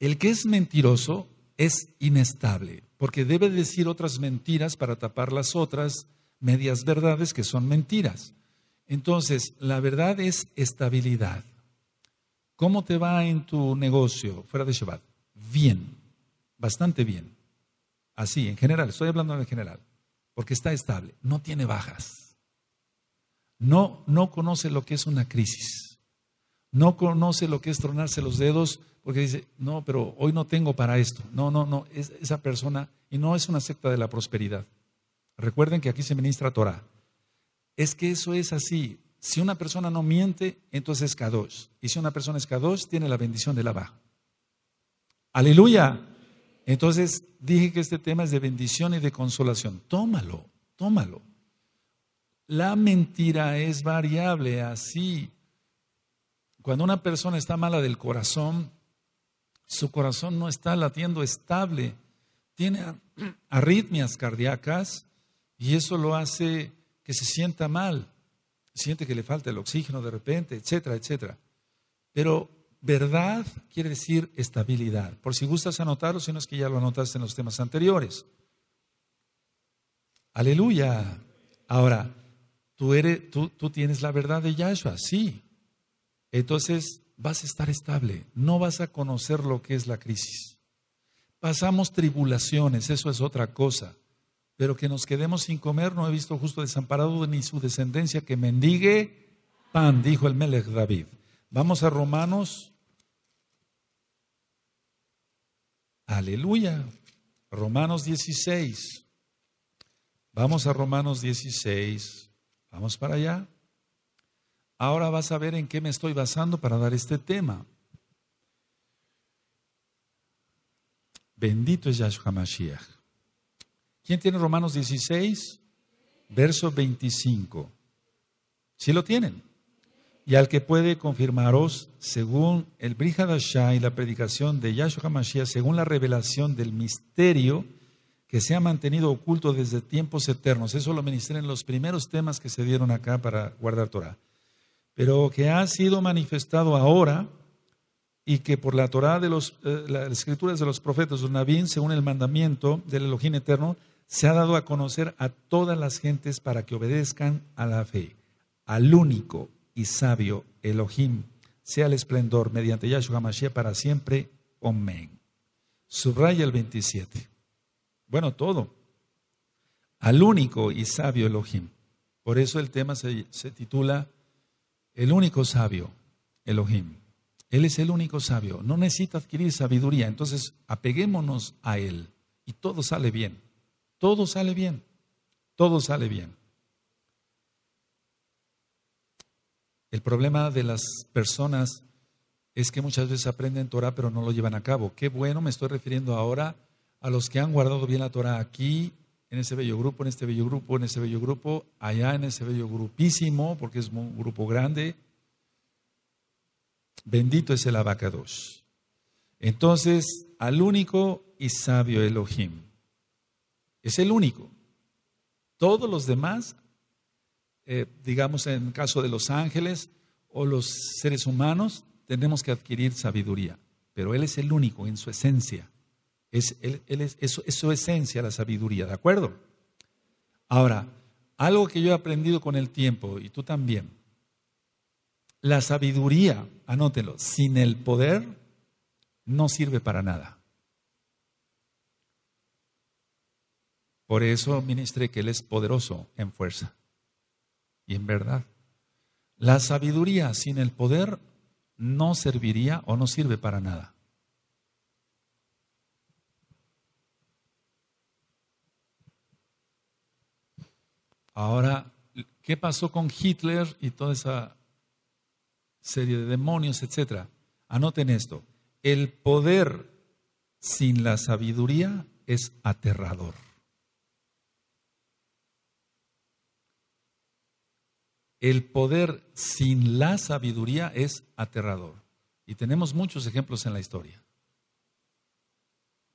El que es mentiroso es inestable, porque debe decir otras mentiras para tapar las otras medias verdades que son mentiras. Entonces, la verdad es estabilidad. ¿Cómo te va en tu negocio fuera de Shabbat? Bien, bastante bien. Así, en general, estoy hablando en general, porque está estable, no tiene bajas. No, no conoce lo que es una crisis. No conoce lo que es tronarse los dedos porque dice, no, pero hoy no tengo para esto. No, no, no, es esa persona, y no es una secta de la prosperidad. Recuerden que aquí se ministra Torah. Es que eso es así. Si una persona no miente, entonces es Kadosh. Y si una persona es Kadosh, tiene la bendición de la baja. Aleluya. Entonces dije que este tema es de bendición y de consolación. Tómalo, tómalo. La mentira es variable, así. Cuando una persona está mala del corazón, su corazón no está latiendo estable, tiene arritmias cardíacas y eso lo hace que se sienta mal, siente que le falta el oxígeno de repente, etcétera, etcétera. Pero Verdad quiere decir estabilidad. Por si gustas anotarlo, si no es que ya lo anotaste en los temas anteriores. Aleluya. Ahora, tú, eres, tú, tienes la verdad de Yahshua, sí. Entonces vas a estar estable, no vas a conocer lo que es la crisis. Pasamos tribulaciones, eso es otra cosa. Pero que nos quedemos sin comer, no he visto justo desamparado ni su descendencia que mendigue pan, dijo el Melech David. Vamos a Romanos Aleluya. Romanos 16. Vamos a Romanos 16. Vamos para allá. Ahora vas a ver en qué me estoy basando para dar este tema. Bendito es Yahshua Mashiach. ¿Quién tiene Romanos 16? Verso 25. Si lo tienen? y al que puede confirmaros, según el Shah y la predicación de Yahshua Mashiach, según la revelación del misterio que se ha mantenido oculto desde tiempos eternos. Eso lo ministré en los primeros temas que se dieron acá para guardar Torah. Pero que ha sido manifestado ahora y que por la Torah de los, eh, las escrituras de los profetas, de según el mandamiento del Elohim eterno, se ha dado a conocer a todas las gentes para que obedezcan a la fe, al único, y sabio Elohim, sea el esplendor mediante Yahshua Mashiach para siempre. Amén. Subraya el 27. Bueno, todo. Al único y sabio Elohim. Por eso el tema se, se titula El único sabio Elohim. Él es el único sabio. No necesita adquirir sabiduría. Entonces, apeguémonos a Él. Y todo sale bien. Todo sale bien. Todo sale bien. El problema de las personas es que muchas veces aprenden Torah pero no lo llevan a cabo. Qué bueno, me estoy refiriendo ahora a los que han guardado bien la Torah aquí, en ese bello grupo, en este bello grupo, en ese bello grupo, allá en ese bello grupísimo, porque es un grupo grande. Bendito es el dos Entonces, al único y sabio Elohim. Es el único. Todos los demás eh, digamos en caso de los ángeles o los seres humanos, tenemos que adquirir sabiduría. Pero Él es el único en su esencia. Es, él, es, su esencia la sabiduría, ¿de acuerdo? Ahora, algo que yo he aprendido con el tiempo, y tú también, la sabiduría, anótelo, sin el poder no sirve para nada. Por eso ministré que Él es poderoso en fuerza y en verdad. La sabiduría sin el poder no serviría o no sirve para nada. Ahora, ¿qué pasó con Hitler y toda esa serie de demonios, etcétera? Anoten esto. El poder sin la sabiduría es aterrador. el poder sin la sabiduría es aterrador. Y tenemos muchos ejemplos en la historia.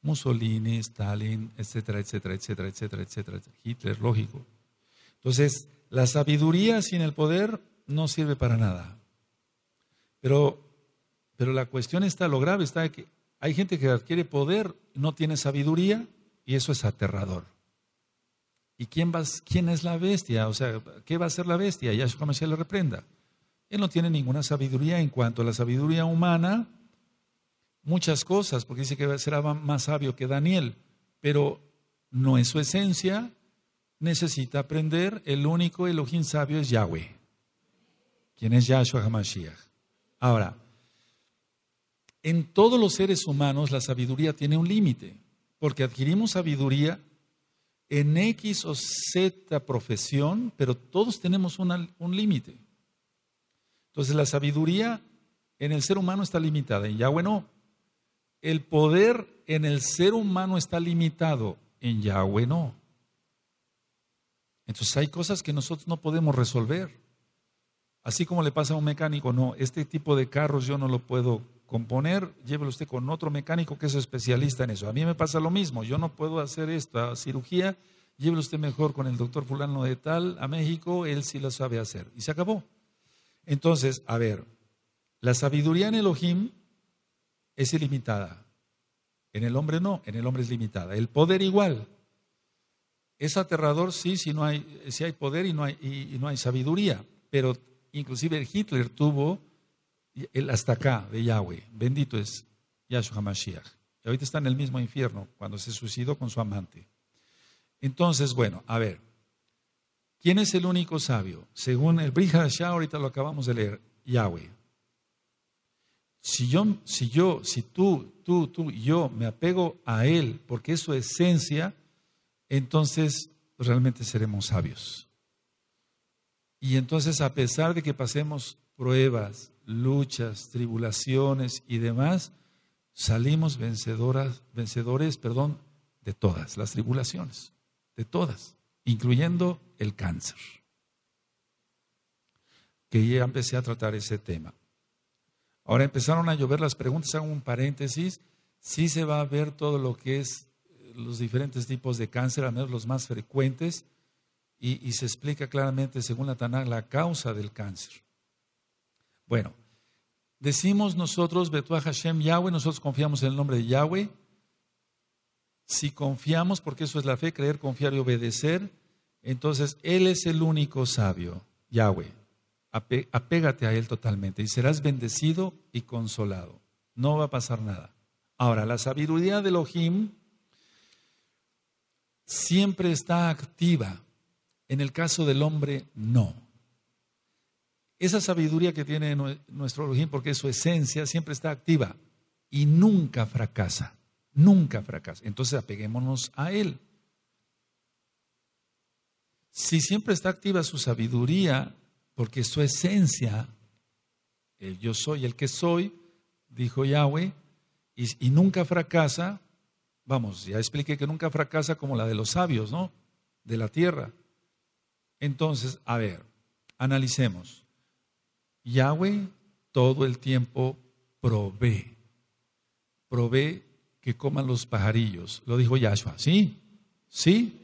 Mussolini, Stalin, etcétera, etcétera, etcétera, etcétera, etcétera. Hitler, lógico. Entonces, la sabiduría sin el poder no sirve para nada. Pero, pero la cuestión está, lo grave está que hay gente que adquiere poder, no tiene sabiduría y eso es aterrador. ¿Y quién, es la bestia? O sea, ¿qué va a ser la bestia? Yahshua Mashiach le reprenda. Él no tiene ninguna sabiduría en cuanto a la sabiduría humana, muchas cosas, porque dice que será más sabio que Daniel, pero no es su esencia, necesita aprender. El único Elohim sabio es Yahweh, quien es Yahshua HaMashiach. Ahora, en todos los seres humanos la sabiduría tiene un límite, porque adquirimos sabiduría en X o Z profesión, pero todos tenemos un límite. Entonces la sabiduría en el ser humano está limitada, en Yahweh no. El poder en el ser humano está limitado, en Yahweh no. Entonces hay cosas que nosotros no podemos resolver. Así como le pasa a un mecánico, no, este tipo de carros yo no lo puedo componer, llévelo usted con otro mecánico que es especialista en eso. A mí me pasa lo mismo, yo no puedo hacer esta cirugía, llévelo usted mejor con el doctor fulano de tal a México, él sí lo sabe hacer. Y se acabó. Entonces, a ver, la sabiduría en Elohim es ilimitada. En el hombre no, en el hombre es limitada. El poder igual. Es aterrador, sí, si, no hay, si hay poder y no hay, y no hay sabiduría. Pero inclusive Hitler tuvo el hasta acá de Yahweh. Bendito es Yahshua Hamashiach. Y ahorita está en el mismo infierno cuando se suicidó con su amante. Entonces, bueno, a ver. ¿Quién es el único sabio? Según el Brihadashah, ahorita lo acabamos de leer, Yahweh. Si yo, si yo, si tú, tú, tú yo me apego a Él porque es su esencia, entonces realmente seremos sabios. Y entonces, a pesar de que pasemos pruebas, luchas, tribulaciones y demás, salimos vencedoras, vencedores, perdón, de todas las tribulaciones, de todas, incluyendo el cáncer. Que ya empecé a tratar ese tema. Ahora empezaron a llover las preguntas, hago un paréntesis, sí se va a ver todo lo que es eh, los diferentes tipos de cáncer, al menos los más frecuentes, y, se explica claramente según la Taná la causa del cáncer. Bueno, decimos nosotros, Betuah Hashem Yahweh, nosotros confiamos en el nombre de Yahweh. Si confiamos, porque eso es la fe, creer, confiar y obedecer, entonces Él es el único sabio, Yahweh. apégate a Él totalmente y serás bendecido y consolado. No va a pasar nada. Ahora, la sabiduría del Ojim siempre está activa. En el caso del hombre, no. Esa sabiduría que tiene nuestro Elohim, porque es su esencia, siempre está activa y nunca fracasa, nunca fracasa. Entonces apeguémonos a Él. Si siempre está activa su sabiduría, porque su esencia, el yo soy el que soy, dijo Yahweh, y, y nunca fracasa, vamos, ya expliqué que nunca fracasa como la de los sabios, ¿no? De la tierra. Entonces, a ver, analicemos. Yahweh todo el tiempo provee. Provee que coman los pajarillos. Lo dijo Yahshua. ¿Sí? ¿Sí?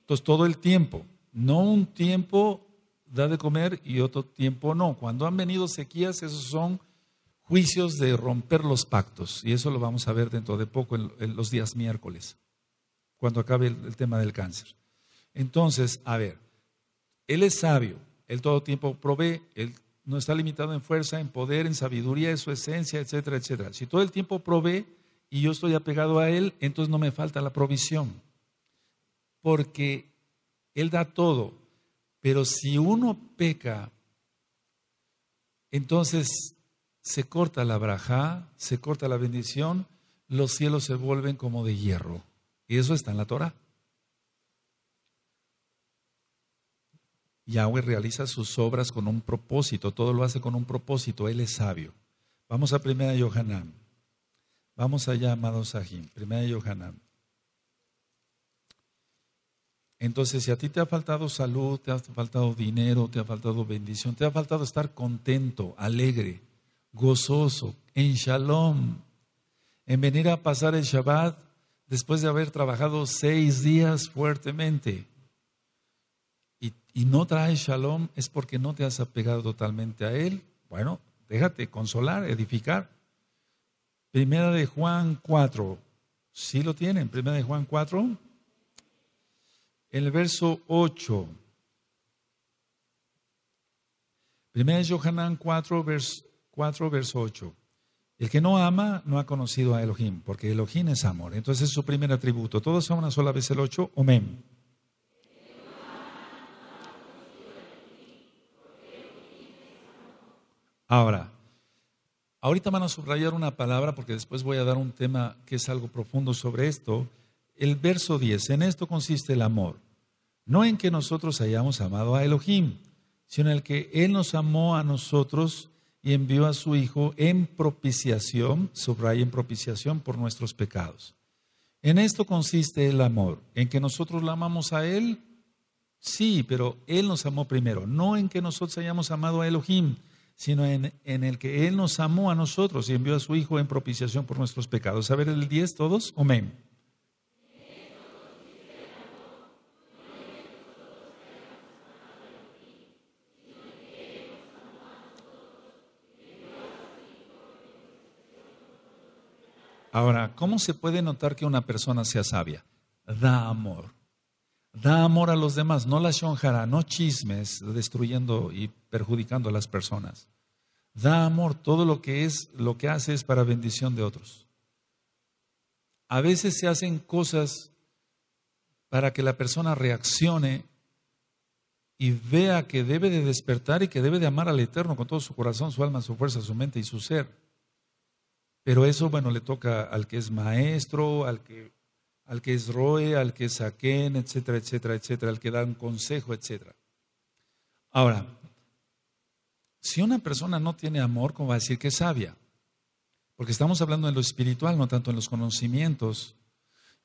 Entonces todo el tiempo. No un tiempo da de comer y otro tiempo no. Cuando han venido sequías, esos son juicios de romper los pactos. Y eso lo vamos a ver dentro de poco en, los días miércoles, cuando acabe el, tema del cáncer. Entonces, a ver, Él es sabio, Él todo el tiempo provee, Él no está limitado en fuerza, en poder, en sabiduría, en su esencia, etcétera, etcétera. Si todo el tiempo provee y yo estoy apegado a Él, entonces no me falta la provisión. Porque Él da todo. Pero si uno peca, entonces se corta la braja, se corta la bendición, los cielos se vuelven como de hierro. Y eso está en la Torah. Yahweh realiza sus obras con un propósito, todo lo hace con un propósito, Él es sabio. Vamos a primera Yohanan. Vamos allá, amados Sahim, primera Yohanan. Entonces, si a ti te ha faltado salud, te ha faltado dinero, te ha faltado bendición, te ha faltado estar contento, alegre, gozoso, en shalom, en venir a pasar el Shabbat después de haber trabajado seis días fuertemente, y no traes shalom es porque no te has apegado totalmente a Él. Bueno, déjate consolar, edificar. Primera de Juan 4. Sí lo tienen, primera de Juan 4. el verso 8. Primera de Johanán 4, verso 4, verso 8. El que no ama no ha conocido a Elohim, porque Elohim es amor. Entonces es su primer atributo. Todos son una sola vez el 8, omen. Ahora, ahorita van a subrayar una palabra porque después voy a dar un tema que es algo profundo sobre esto. El verso 10, en esto consiste el amor. No en que nosotros hayamos amado a Elohim, sino en el que Él nos amó a nosotros y envió a su Hijo en propiciación, subraya en propiciación por nuestros pecados. En esto consiste el amor, en que nosotros lo amamos a Él, sí, pero Él nos amó primero, no en que nosotros hayamos amado a Elohim, sino en, el que Él nos amó a nosotros y envió a su Hijo en propiciación por nuestros pecados. A ver el 10, todos. Amén. Ahora, ¿cómo se puede notar que una persona sea sabia? Da amor. Da amor a los demás, no la shonjara, no chismes, destruyendo y perjudicando a las personas. Da amor, todo lo que es, lo que hace es para bendición de otros. A veces se hacen cosas para que la persona reaccione y vea que debe de despertar y que debe de amar al Eterno con todo su corazón, su alma, su fuerza, su mente y su ser. Pero eso, bueno, le toca al que es maestro, al que al que es roe, al que es etcétera, etcétera, etcétera, al que da un consejo, etcétera. Ahora, si una persona no tiene amor, ¿cómo va a decir que es sabia? Porque estamos hablando en lo espiritual, no tanto en los conocimientos.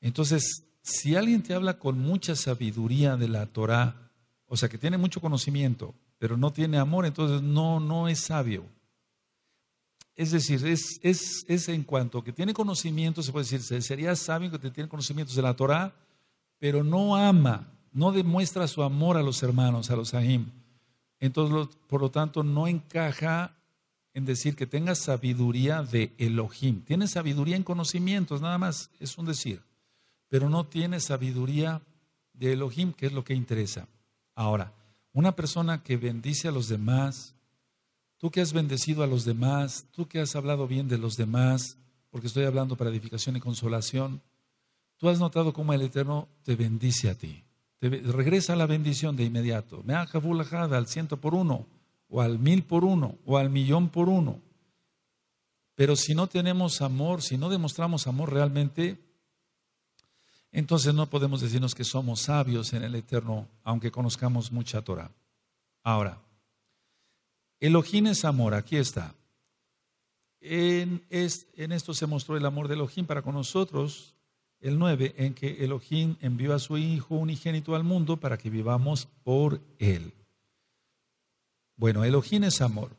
Entonces, si alguien te habla con mucha sabiduría de la Torá, o sea, que tiene mucho conocimiento, pero no tiene amor, entonces no, no es sabio. Es decir, es, en cuanto que tiene conocimientos, se puede decir, sería sabio que tiene conocimientos de la Torá, pero no ama, no demuestra su amor a los hermanos, a los ahim. Entonces, por lo tanto, no encaja en decir que tenga sabiduría de Elohim. Tiene sabiduría en conocimientos, nada más, es un decir. Pero no tiene sabiduría de Elohim, que es lo que interesa. Ahora, una persona que bendice a los demás, tú que has bendecido a los demás, tú que has hablado bien de los demás, porque estoy hablando para edificación y consolación, tú has notado cómo el Eterno te bendice a ti. Te regresa la bendición de inmediato. Me ajabulajada al ciento por uno, o al mil por uno, o al millón por uno. Pero si no tenemos amor, si no demostramos amor realmente, entonces no podemos decirnos que somos sabios en el Eterno, aunque conozcamos mucha Torah. Ahora, Elohim es amor, aquí está. En, esto se mostró el amor de Elohim para con nosotros, el 9, en que Elohim envió a su Hijo unigénito al mundo para que vivamos por Él. Bueno, Elohim es amor,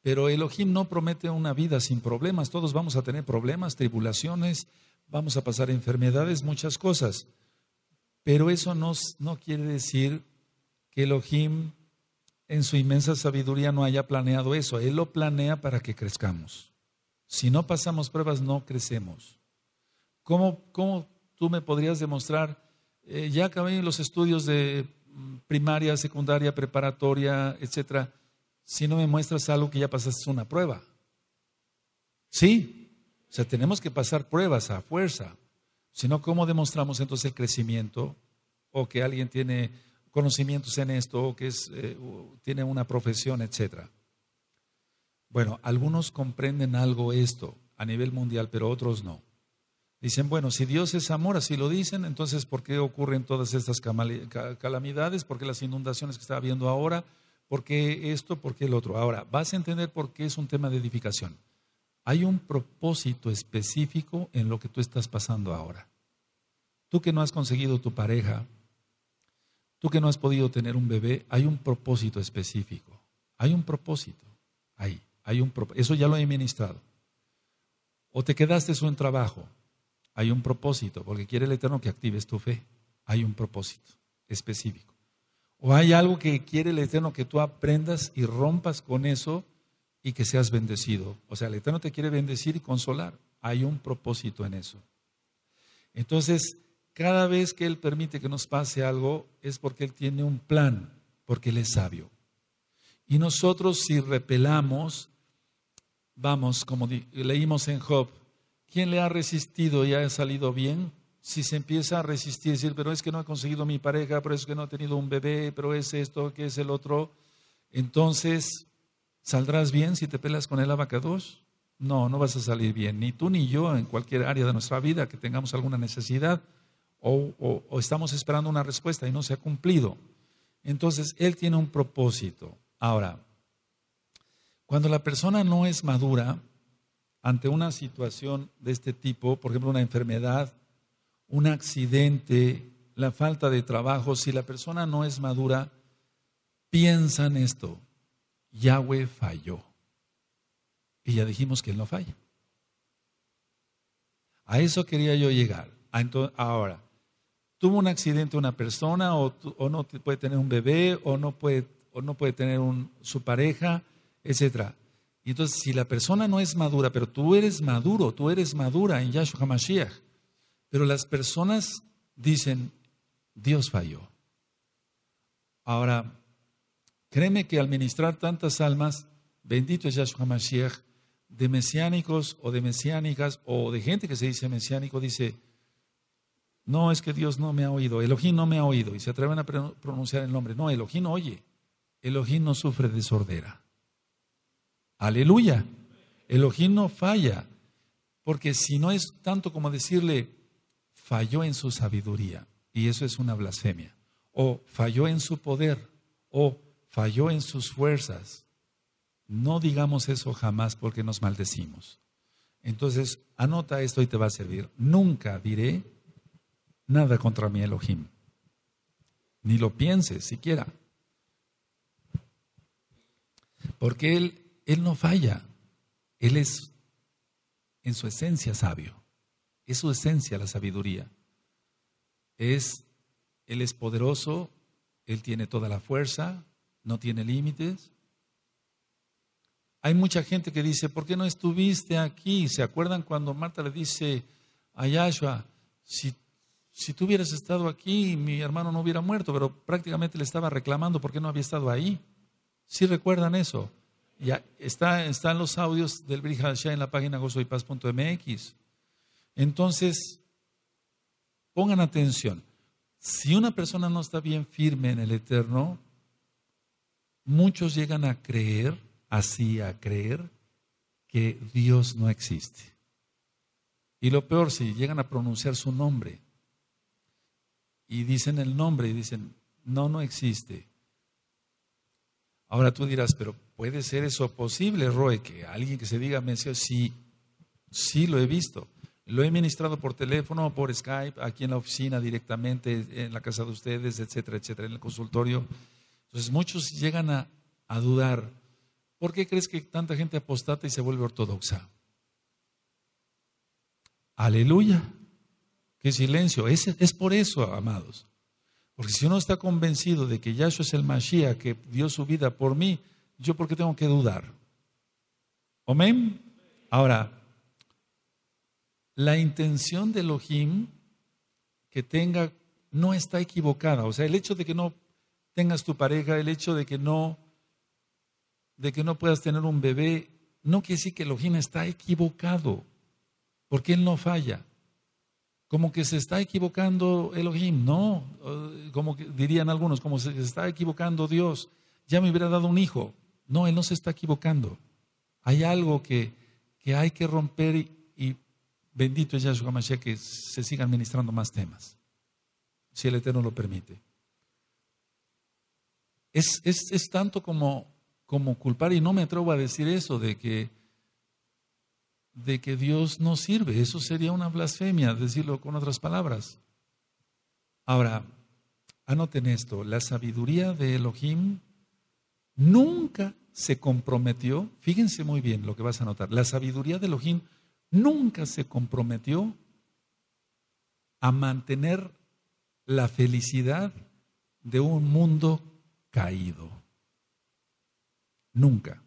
pero Elohim no promete una vida sin problemas. Todos vamos a tener problemas, tribulaciones, vamos a pasar enfermedades, muchas cosas. Pero eso no quiere decir que Elohim en su inmensa sabiduría no haya planeado eso. Él lo planea para que crezcamos. Si no pasamos pruebas, no crecemos. ¿Cómo, tú me podrías demostrar? Eh, ya acabé los estudios de mm, primaria, secundaria, preparatoria, etcétera. Si no me muestras algo que ya pasaste una prueba. Sí, o sea, tenemos que pasar pruebas a fuerza. Si no, ¿cómo demostramos entonces el crecimiento? O que alguien tiene conocimientos en esto que es, eh, tiene una profesión, etc. Bueno, algunos comprenden algo esto a nivel mundial, pero otros no. Dicen, bueno, si Dios es amor, así lo dicen, entonces ¿por qué ocurren todas estas calamidades? ¿Por qué las inundaciones que está habiendo ahora? ¿Por qué esto? ¿Por qué el otro? Ahora, vas a entender por qué es un tema de edificación. Hay un propósito específico en lo que tú estás pasando ahora. Tú que no has conseguido tu pareja, Tú que no has podido tener un bebé, hay un propósito específico. Hay un propósito. Ahí, hay un Eso ya lo he ministrado. O te quedaste en trabajo. Hay un propósito, porque quiere el Eterno que actives tu fe. Hay un propósito específico. O hay algo que quiere el Eterno que tú aprendas y rompas con eso y que seas bendecido. O sea, el Eterno te quiere bendecir y consolar. Hay un propósito en eso. Entonces, cada vez que Él permite que nos pase algo es porque Él tiene un plan, porque Él es sabio. Y nosotros si repelamos, vamos, como leímos en Job, ¿quién le ha resistido y ha salido bien? Si se empieza a resistir, decir, pero es que no he conseguido mi pareja, pero es que no he tenido un bebé, pero es esto, que es el otro, entonces, ¿saldrás bien si te pelas con el abacados? No, no vas a salir bien, ni tú ni yo en cualquier área de nuestra vida que tengamos alguna necesidad o, estamos esperando una respuesta y no se ha cumplido. Entonces, Él tiene un propósito. Ahora, cuando la persona no es madura ante una situación de este tipo, por ejemplo, una enfermedad, un accidente, la falta de trabajo, si la persona no es madura, piensa en esto, Yahweh falló. Y ya dijimos que Él no falla. A eso quería yo llegar. Ahora, tuvo un accidente una persona o, no puede tener un bebé o no puede, o no puede tener su pareja, etc. Y entonces, si la persona no es madura, pero tú eres maduro, tú eres madura en Yahshua HaMashiach, pero las personas dicen, Dios falló. Ahora, créeme que al ministrar tantas almas, bendito es Yahshua HaMashiach, de mesiánicos o de mesiánicas o de gente que se dice mesiánico, dice, no, es que Dios no me ha oído, Elohim no me ha oído, y se atreven a pronunciar el nombre. No, Elohim no oye, Elohim no sufre de sordera. Aleluya, Elohim no falla, porque si no es tanto como decirle, falló en su sabiduría, y eso es una blasfemia, o falló en su poder, o falló en sus fuerzas. No digamos eso jamás porque nos maldecimos. Entonces, anota esto y te va a servir. Nunca diré nada contra mi Elohim. Ni lo pienses siquiera. Porque Él, él no falla. Él es en su esencia sabio. Es su esencia la sabiduría. Es, él es poderoso, Él tiene toda la fuerza, no tiene límites. Hay mucha gente que dice, ¿por qué no estuviste aquí? ¿Se acuerdan cuando Marta le dice a Yahshua, si si tú hubieras estado aquí, mi hermano no hubiera muerto, pero prácticamente le estaba reclamando porque no había estado ahí. ¿Sí recuerdan eso? Ya está, están los audios del Shah en la página gozoypaz.mx. Entonces, pongan atención. Si una persona no está bien firme en el Eterno, muchos llegan a creer, así a creer, que Dios no existe. Y lo peor, si llegan a pronunciar su nombre y dicen el nombre y dicen, no, no existe. Ahora tú dirás, pero ¿puede ser eso posible, Roe, que alguien que se diga mención? Sí, sí lo he visto. Lo he ministrado por teléfono, por Skype, aquí en la oficina directamente, en la casa de ustedes, etcétera, etcétera, en el consultorio. Entonces muchos llegan a, a dudar. ¿Por qué crees que tanta gente apostata y se vuelve ortodoxa? Aleluya. Qué silencio. Es, es por eso, amados. Porque si uno está convencido de que Yahshua es el Mashiach, que dio su vida por mí, yo por qué tengo que dudar. Amén. Ahora, la intención de Elohim que tenga no está equivocada. O sea, el hecho de que no tengas tu pareja, el hecho de que no, de que no puedas tener un bebé, no quiere decir que Elohim está equivocado, porque él no falla como que se está equivocando Elohim, ¿no? Como dirían algunos, como se está equivocando Dios, ya me hubiera dado un hijo. No, Él no se está equivocando. Hay algo que, que hay que romper y, bendito es Yahshua Mashiach que se siga administrando más temas, si el Eterno lo permite. Es, es, tanto como, como culpar, y no me atrevo a decir eso, de que de que Dios no sirve. Eso sería una blasfemia, decirlo con otras palabras. Ahora, anoten esto, la sabiduría de Elohim nunca se comprometió, fíjense muy bien lo que vas a notar, la sabiduría de Elohim nunca se comprometió a mantener la felicidad de un mundo caído. Nunca.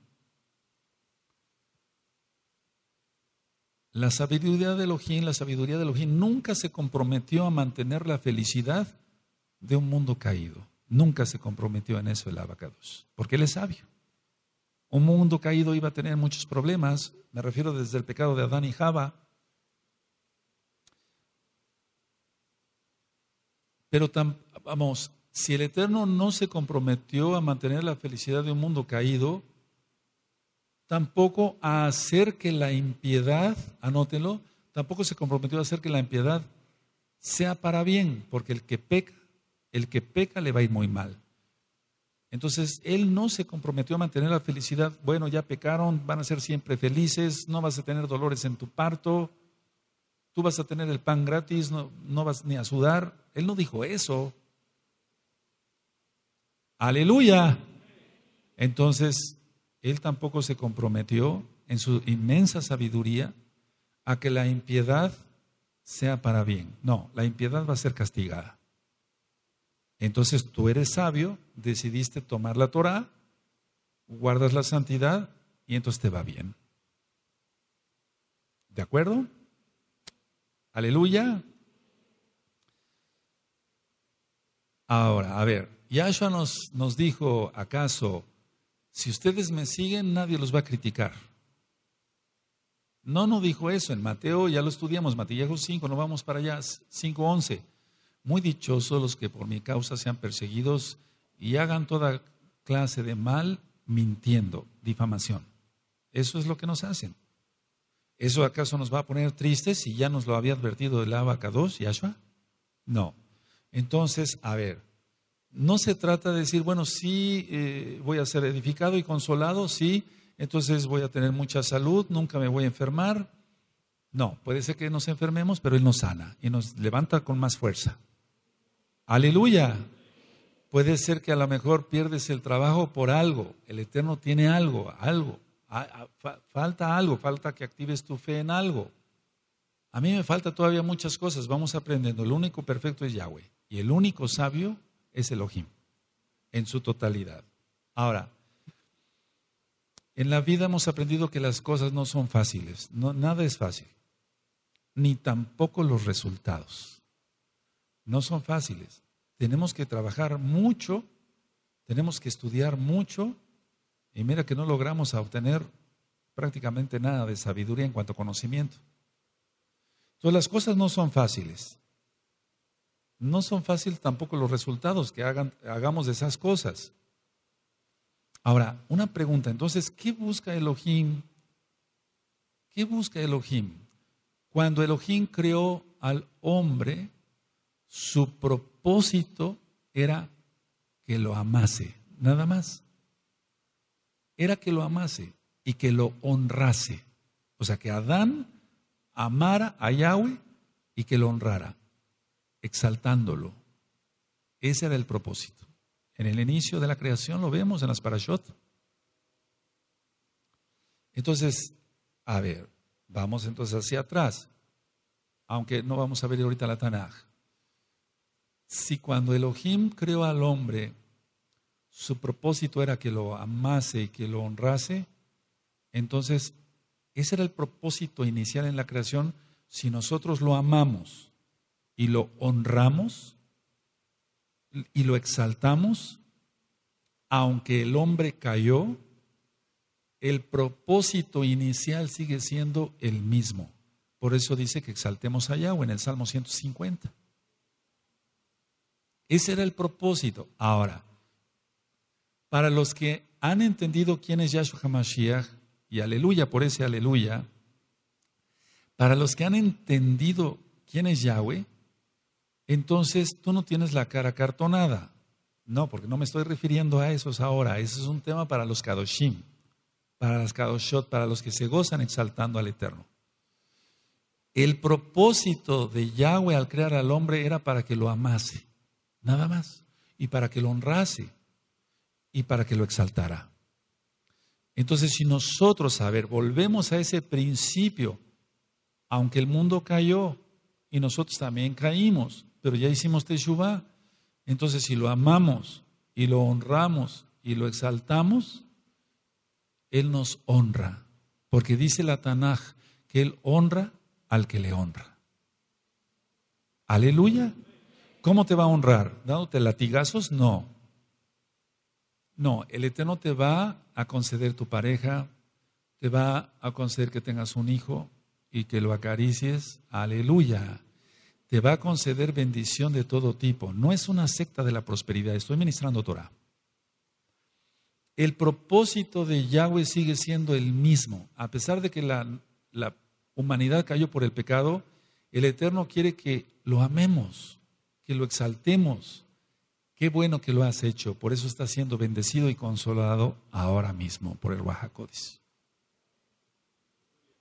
La sabiduría de Elohim, la sabiduría de Elohim nunca se comprometió a mantener la felicidad de un mundo caído. Nunca se comprometió en eso el Abacados, porque él es sabio. Un mundo caído iba a tener muchos problemas, me refiero desde el pecado de Adán y Java. Pero vamos, si el Eterno no se comprometió a mantener la felicidad de un mundo caído, tampoco a hacer que la impiedad, anótelo, tampoco se comprometió a hacer que la impiedad sea para bien, porque el que peca, el que peca le va a ir muy mal. Entonces, él no se comprometió a mantener la felicidad. Bueno, ya pecaron, van a ser siempre felices, no vas a tener dolores en tu parto, tú vas a tener el pan gratis, no, no vas ni a sudar. Él no dijo eso. Aleluya. Entonces, él tampoco se comprometió en su inmensa sabiduría a que la impiedad sea para bien. No, la impiedad va a ser castigada. Entonces tú eres sabio, decidiste tomar la Torah, guardas la santidad y entonces te va bien. ¿De acuerdo? Aleluya. Ahora, a ver, Yahshua nos, nos dijo, ¿acaso si ustedes me siguen, nadie los va a criticar. No, no dijo eso. En Mateo ya lo estudiamos, Mateo 5, no vamos para allá, 5.11. Muy dichosos los que por mi causa sean perseguidos y hagan toda clase de mal mintiendo, difamación. Eso es lo que nos hacen. ¿Eso acaso nos va a poner tristes si ya nos lo había advertido el Abacados, Yahshua? No. Entonces, a ver, no se trata de decir, bueno, sí eh, voy a ser edificado y consolado, sí, entonces voy a tener mucha salud, nunca me voy a enfermar. No, puede ser que nos enfermemos, pero Él nos sana y nos levanta con más fuerza. Aleluya. Puede ser que a lo mejor pierdes el trabajo por algo. El Eterno tiene algo, algo. falta algo, falta que actives tu fe en algo. A mí me falta todavía muchas cosas, vamos aprendiendo. El único perfecto es Yahweh y el único sabio es Elohim en su totalidad. Ahora, en la vida hemos aprendido que las cosas no son fáciles, no, nada es fácil, ni tampoco los resultados. No son fáciles. Tenemos que trabajar mucho, tenemos que estudiar mucho, y mira que no logramos obtener prácticamente nada de sabiduría en cuanto a conocimiento. Entonces las cosas no son fáciles no son fáciles tampoco los resultados que hagamos de esas cosas. Ahora, una pregunta, entonces, ¿qué busca Elohim? ¿Qué busca Elohim? Cuando Elohim creó al hombre, su propósito era que lo amase, nada más. Era que lo amase y que lo honrase. O sea, que Adán amara a Yahweh y que lo honrara exaltándolo. Ese era el propósito. En el inicio de la creación lo vemos en las parashot. Entonces, a ver, vamos entonces hacia atrás, aunque no vamos a ver ahorita la Tanaj. Si cuando Elohim creó al hombre, su propósito era que lo amase y que lo honrase, entonces ese era el propósito inicial en la creación si nosotros lo amamos y lo honramos y lo exaltamos, aunque el hombre cayó, el propósito inicial sigue siendo el mismo. Por eso dice que exaltemos a Yahweh en el Salmo 150. Ese era el propósito. Ahora, para los que han entendido quién es Yahshua HaMashiach, y aleluya por ese aleluya, para los que han entendido quién es Yahweh, entonces tú no tienes la cara cartonada. No, porque no me estoy refiriendo a esos ahora. Ese es un tema para los Kadoshim, para los Kadoshot, para los que se gozan exaltando al Eterno. El propósito de Yahweh al crear al hombre era para que lo amase, nada más, y para que lo honrase, y para que lo exaltara. Entonces, si nosotros, a ver, volvemos a ese principio, aunque el mundo cayó y nosotros también caímos, pero ya hicimos Teshuvah. Entonces, si lo amamos y lo honramos y lo exaltamos, Él nos honra. Porque dice la Tanaj que Él honra al que le honra. Aleluya. ¿Cómo te va a honrar? ¿Dándote latigazos? No. No, el Eterno te va a conceder tu pareja, te va a conceder que tengas un hijo y que lo acaricies. Aleluya te va a conceder bendición de todo tipo. No es una secta de la prosperidad, estoy ministrando Torah. El propósito de Yahweh sigue siendo el mismo. A pesar de que la, humanidad cayó por el pecado, el Eterno quiere que lo amemos, que lo exaltemos. Qué bueno que lo has hecho, por eso está siendo bendecido y consolado ahora mismo por el Wahakodis.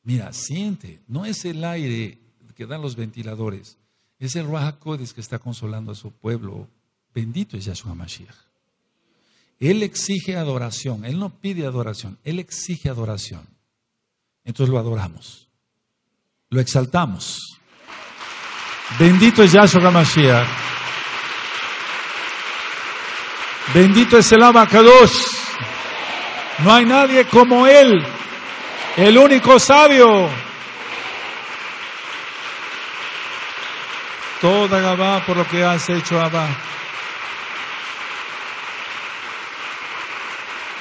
Mira, siente, no es el aire que dan los ventiladores, es el Ruach que está consolando a su pueblo. Bendito es Yahshua Mashiach. Él exige adoración. Él no pide adoración. Él exige adoración. Entonces lo adoramos. Lo exaltamos. Bendito es Yahshua Mashiach. Bendito es el Abacados. No hay nadie como Él. El único sabio. toda Gabá por lo que has hecho, Abba.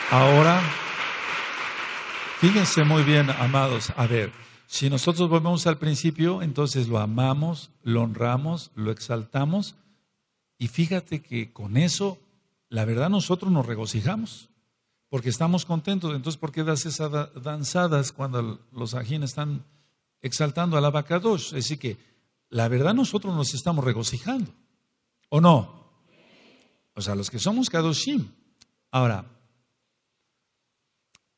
Ahora, fíjense muy bien, amados, a ver, si nosotros volvemos al principio, entonces lo amamos, lo honramos, lo exaltamos, y fíjate que con eso, la verdad, nosotros nos regocijamos, porque estamos contentos. Entonces, ¿por qué das esas danzadas cuando los ajín están exaltando al Es decir que la verdad nosotros nos estamos regocijando, ¿o no? O sea, los que somos Kadoshim. Ahora,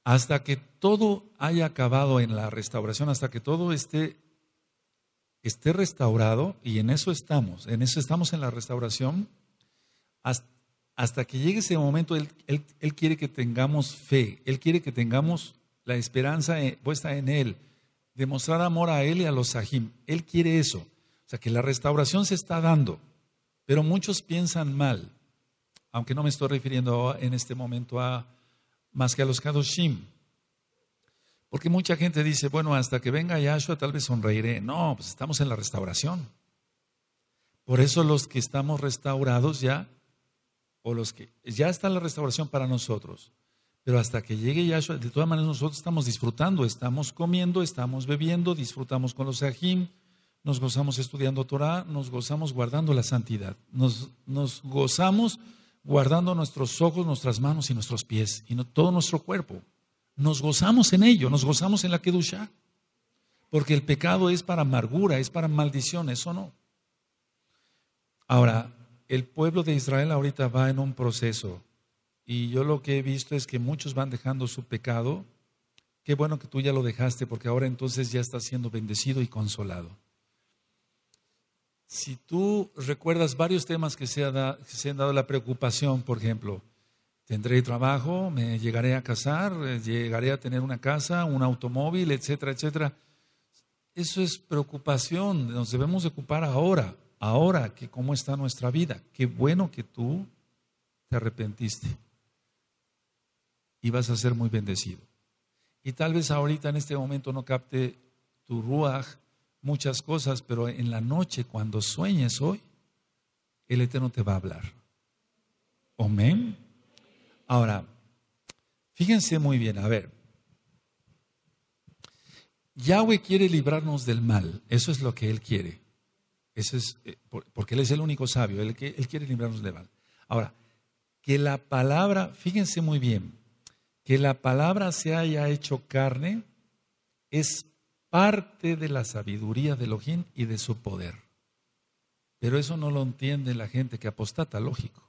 hasta que todo haya acabado en la restauración, hasta que todo esté, esté restaurado, y en eso estamos, en eso estamos en la restauración, hasta, que llegue ese momento, él, él, él, quiere que tengamos fe, Él quiere que tengamos la esperanza eh, puesta en Él, demostrar amor a Él y a los Sahim, Él quiere eso sea que la restauración se está dando, pero muchos piensan mal, aunque no me estoy refiriendo en este momento a más que a los Kadoshim. Porque mucha gente dice, bueno, hasta que venga Yahshua tal vez sonreiré. No, pues estamos en la restauración. Por eso los que estamos restaurados ya, o los que ya está la restauración para nosotros, pero hasta que llegue Yahshua, de todas maneras nosotros estamos disfrutando, estamos comiendo, estamos bebiendo, disfrutamos con los ajim, nos gozamos estudiando Torah, nos gozamos guardando la santidad, nos, gozamos guardando nuestros ojos, nuestras manos y nuestros pies y todo nuestro cuerpo. Nos gozamos en ello, nos gozamos en la Kedushah. Porque el pecado es para amargura, es para maldición, eso no. Ahora, el pueblo de Israel ahorita va en un proceso. Y yo lo que he visto es que muchos van dejando su pecado. Qué bueno que tú ya lo dejaste, porque ahora entonces ya estás siendo bendecido y consolado. Si tú recuerdas varios temas que se, han dado la preocupación, por ejemplo, tendré trabajo, me llegaré a casar, eh, llegaré a tener una casa, un automóvil, etcétera, etcétera. Eso es preocupación, nos debemos ocupar ahora, ahora que cómo está nuestra vida. Qué bueno que tú te arrepentiste y vas a ser muy bendecido. Y tal vez ahorita en este momento no capte tu ruaj muchas cosas, pero en la noche, cuando sueñes hoy, el Eterno te va a hablar. Amén. Ahora, fíjense muy bien, a ver. Yahweh quiere librarnos del mal, eso es lo que Él quiere. Eso es, eh, porque Él es el único sabio, él, él quiere librarnos del mal. Ahora, que la palabra, fíjense muy bien, que la palabra se haya hecho carne es parte de la sabiduría de Elohim y de su poder. Pero eso no lo entiende la gente que apostata, lógico.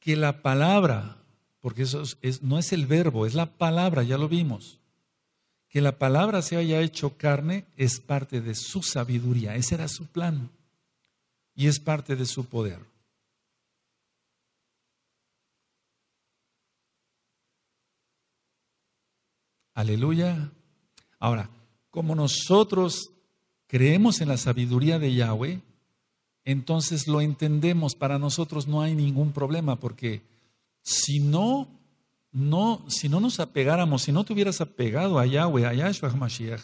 Que la palabra, porque eso no es el verbo, es la palabra, ya lo vimos. Que la palabra se haya hecho carne es parte de su sabiduría, ese era su plan y es parte de su poder. Aleluya. Ahora, como nosotros creemos en la sabiduría de Yahweh, entonces lo entendemos. Para nosotros no hay ningún problema, porque si no, no, si no nos apegáramos, si no te hubieras apegado a Yahweh, a Yahshua HaMashiach,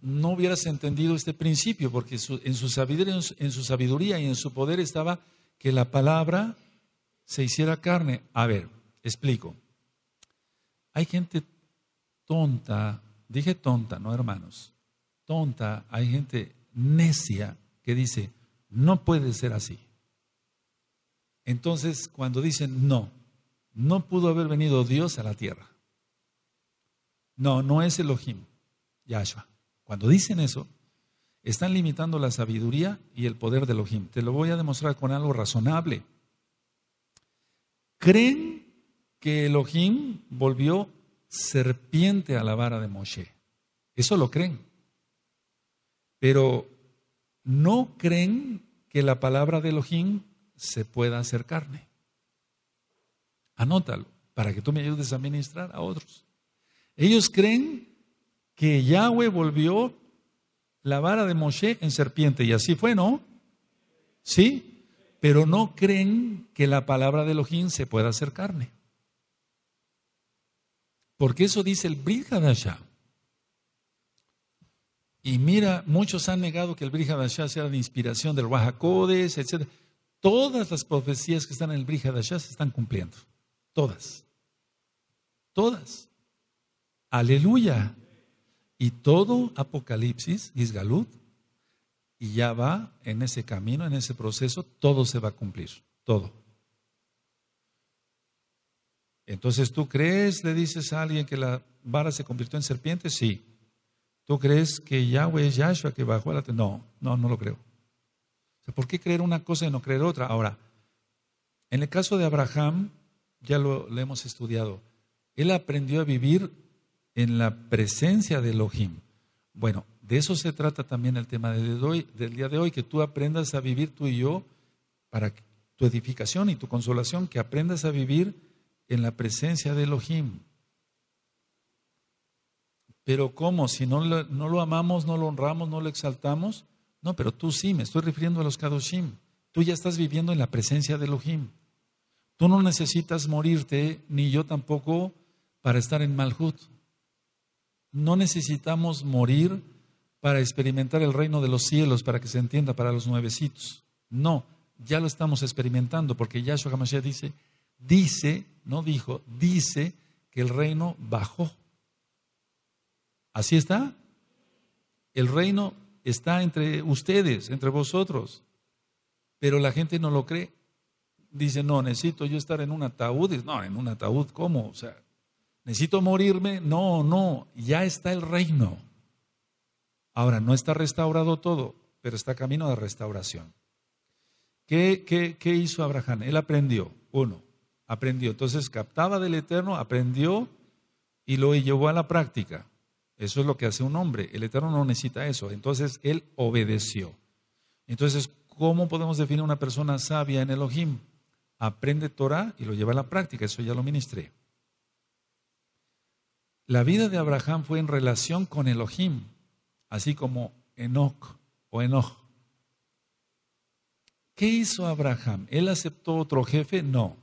no hubieras entendido este principio, porque en, su sabiduría, en su sabiduría y en su poder estaba que la palabra se hiciera carne. A ver, explico. Hay gente tonta, dije tonta, no hermanos, tonta, hay gente necia que dice, no puede ser así. Entonces, cuando dicen, no, no pudo haber venido Dios a la tierra. No, no es Elohim, Yahshua. Cuando dicen eso, están limitando la sabiduría y el poder de Elohim. Te lo voy a demostrar con algo razonable. ¿Creen que Elohim volvió serpiente a la vara de Moshe. Eso lo creen. Pero no creen que la palabra de Elohim se pueda hacer carne. Anótalo para que tú me ayudes a ministrar a otros. Ellos creen que Yahweh volvió la vara de Moshe en serpiente y así fue, ¿no? Sí, pero no creen que la palabra de Elohim se pueda hacer carne. Porque eso dice el Brit Y mira, muchos han negado que el Brit sea la inspiración del Wahakodes, etc. Todas las profecías que están en el Brit se están cumpliendo. Todas. Todas. Aleluya. Y todo Apocalipsis, Isgalud y ya va en ese camino, en ese proceso, todo se va a cumplir. Todo. Entonces, ¿tú crees, le dices a alguien que la vara se convirtió en serpiente? Sí. ¿Tú crees que Yahweh es Yahshua que bajó a la No, no, no lo creo. ¿Por qué creer una cosa y no creer otra? Ahora, en el caso de Abraham, ya lo, hemos estudiado, él aprendió a vivir en la presencia de Elohim. Bueno, de eso se trata también el tema del día de hoy, que tú aprendas a vivir tú y yo para tu edificación y tu consolación, que aprendas a vivir en la presencia de Elohim. Pero ¿cómo? Si no lo, amamos, no lo honramos, no lo exaltamos. No, pero tú sí, me estoy refiriendo a los Kadoshim. Tú ya estás viviendo en la presencia de Elohim. Tú no necesitas morirte, ni yo tampoco, para estar en Malhut. No necesitamos morir para experimentar el reino de los cielos, para que se entienda para los nuevecitos. No, ya lo estamos experimentando, porque Yahshua Hamashiach dice, dice, no dijo, dice que el reino bajó. ¿Así está? El reino está entre ustedes, entre vosotros. Pero la gente no lo cree. Dice, no, necesito yo estar en un ataúd. Dice, no, en un ataúd, ¿cómo? O sea, necesito morirme. No, no, ya está el reino. Ahora, no está restaurado todo, pero está camino de restauración. qué, qué hizo Abraham? Él aprendió, uno, aprendió. Entonces captaba del Eterno, aprendió y lo llevó a la práctica. Eso es lo que hace un hombre. El Eterno no necesita eso. Entonces él obedeció. Entonces, ¿cómo podemos definir una persona sabia en Elohim? Aprende Torah y lo lleva a la práctica. Eso ya lo ministré. La vida de Abraham fue en relación con Elohim, así como Enoch o Enoch. ¿Qué hizo Abraham? ¿Él aceptó otro jefe? No.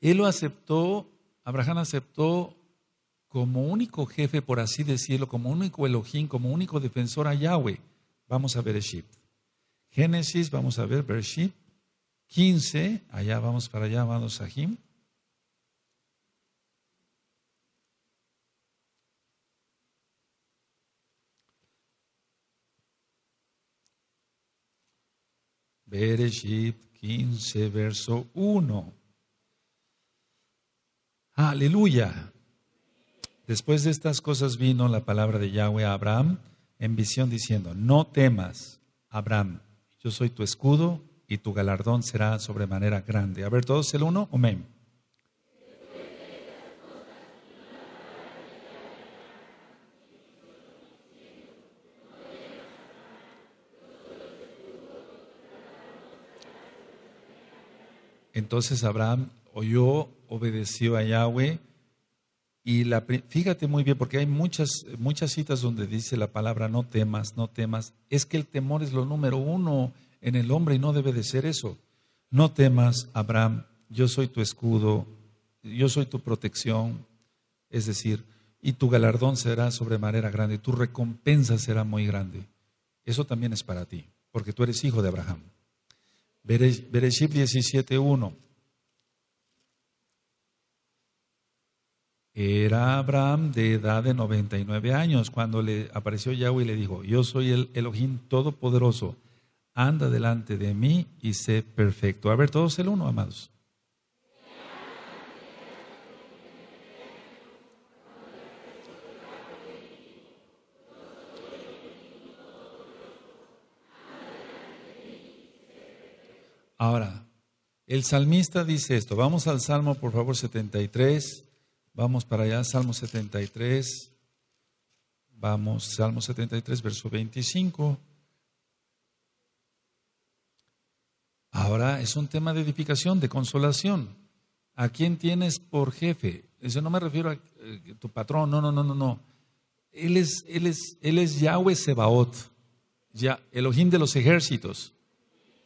Él lo aceptó, Abraham aceptó como único jefe, por así decirlo, como único Elohim, como único defensor a Yahweh. Vamos a ver Eship. Génesis, vamos a ver Bereshit 15, allá vamos para allá, vamos a Him. Bereshit 15, verso 1. Aleluya. Después de estas cosas vino la palabra de Yahweh a Abraham en visión diciendo, no temas, Abraham, yo soy tu escudo y tu galardón será sobremanera grande. A ver, todos el uno, amén. Entonces Abraham oyó obedeció a Yahweh. Y fíjate muy bien, porque hay muchas, muchas citas donde dice la palabra no temas, no temas. Es que el temor es lo número uno en el hombre y no debe de ser eso. No temas, Abraham, yo soy tu escudo, yo soy tu protección, es decir, y tu galardón será sobremanera grande, tu recompensa será muy grande. Eso también es para ti, porque tú eres hijo de Abraham. Bereshit 17.1 Era Abraham de edad de 99 años cuando le apareció Yahweh y le dijo, yo soy el Elohim Todopoderoso, anda delante de mí y sé perfecto. A ver, todos el uno, amados. Ahora, el salmista dice esto. Vamos al Salmo, por favor, 73. Vamos para allá, Salmo 73. Vamos, Salmo 73, verso 25. Ahora es un tema de edificación, de consolación. ¿A quién tienes por jefe? Eso no me refiero a eh, tu patrón, no, no, no, no, no. Él es, él es, él es Yahweh Sebaot, ya, Elohim de los ejércitos.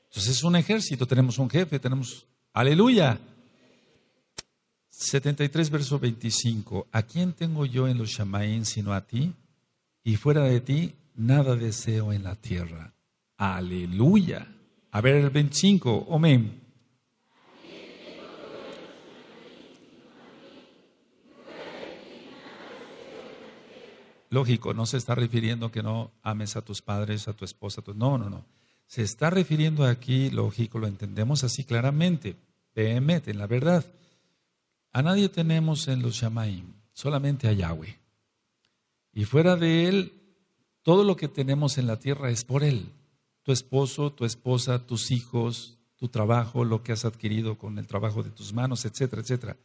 Entonces es un ejército, tenemos un jefe, tenemos... Aleluya. 73, verso 25. ¿A quién tengo yo en los Shamaín sino a ti? Y fuera de ti, nada deseo en la tierra. Aleluya. A ver el 25. Amén. Lógico, no se está refiriendo que no ames a tus padres, a tu esposa, no, no, no. Se está refiriendo aquí, lógico, lo entendemos así claramente. te en la verdad. A nadie tenemos en los Shamaim, solamente a Yahweh. Y fuera de Él, todo lo que tenemos en la tierra es por Él. Tu esposo, tu esposa, tus hijos, tu trabajo, lo que has adquirido con el trabajo de tus manos, etcétera, etcétera.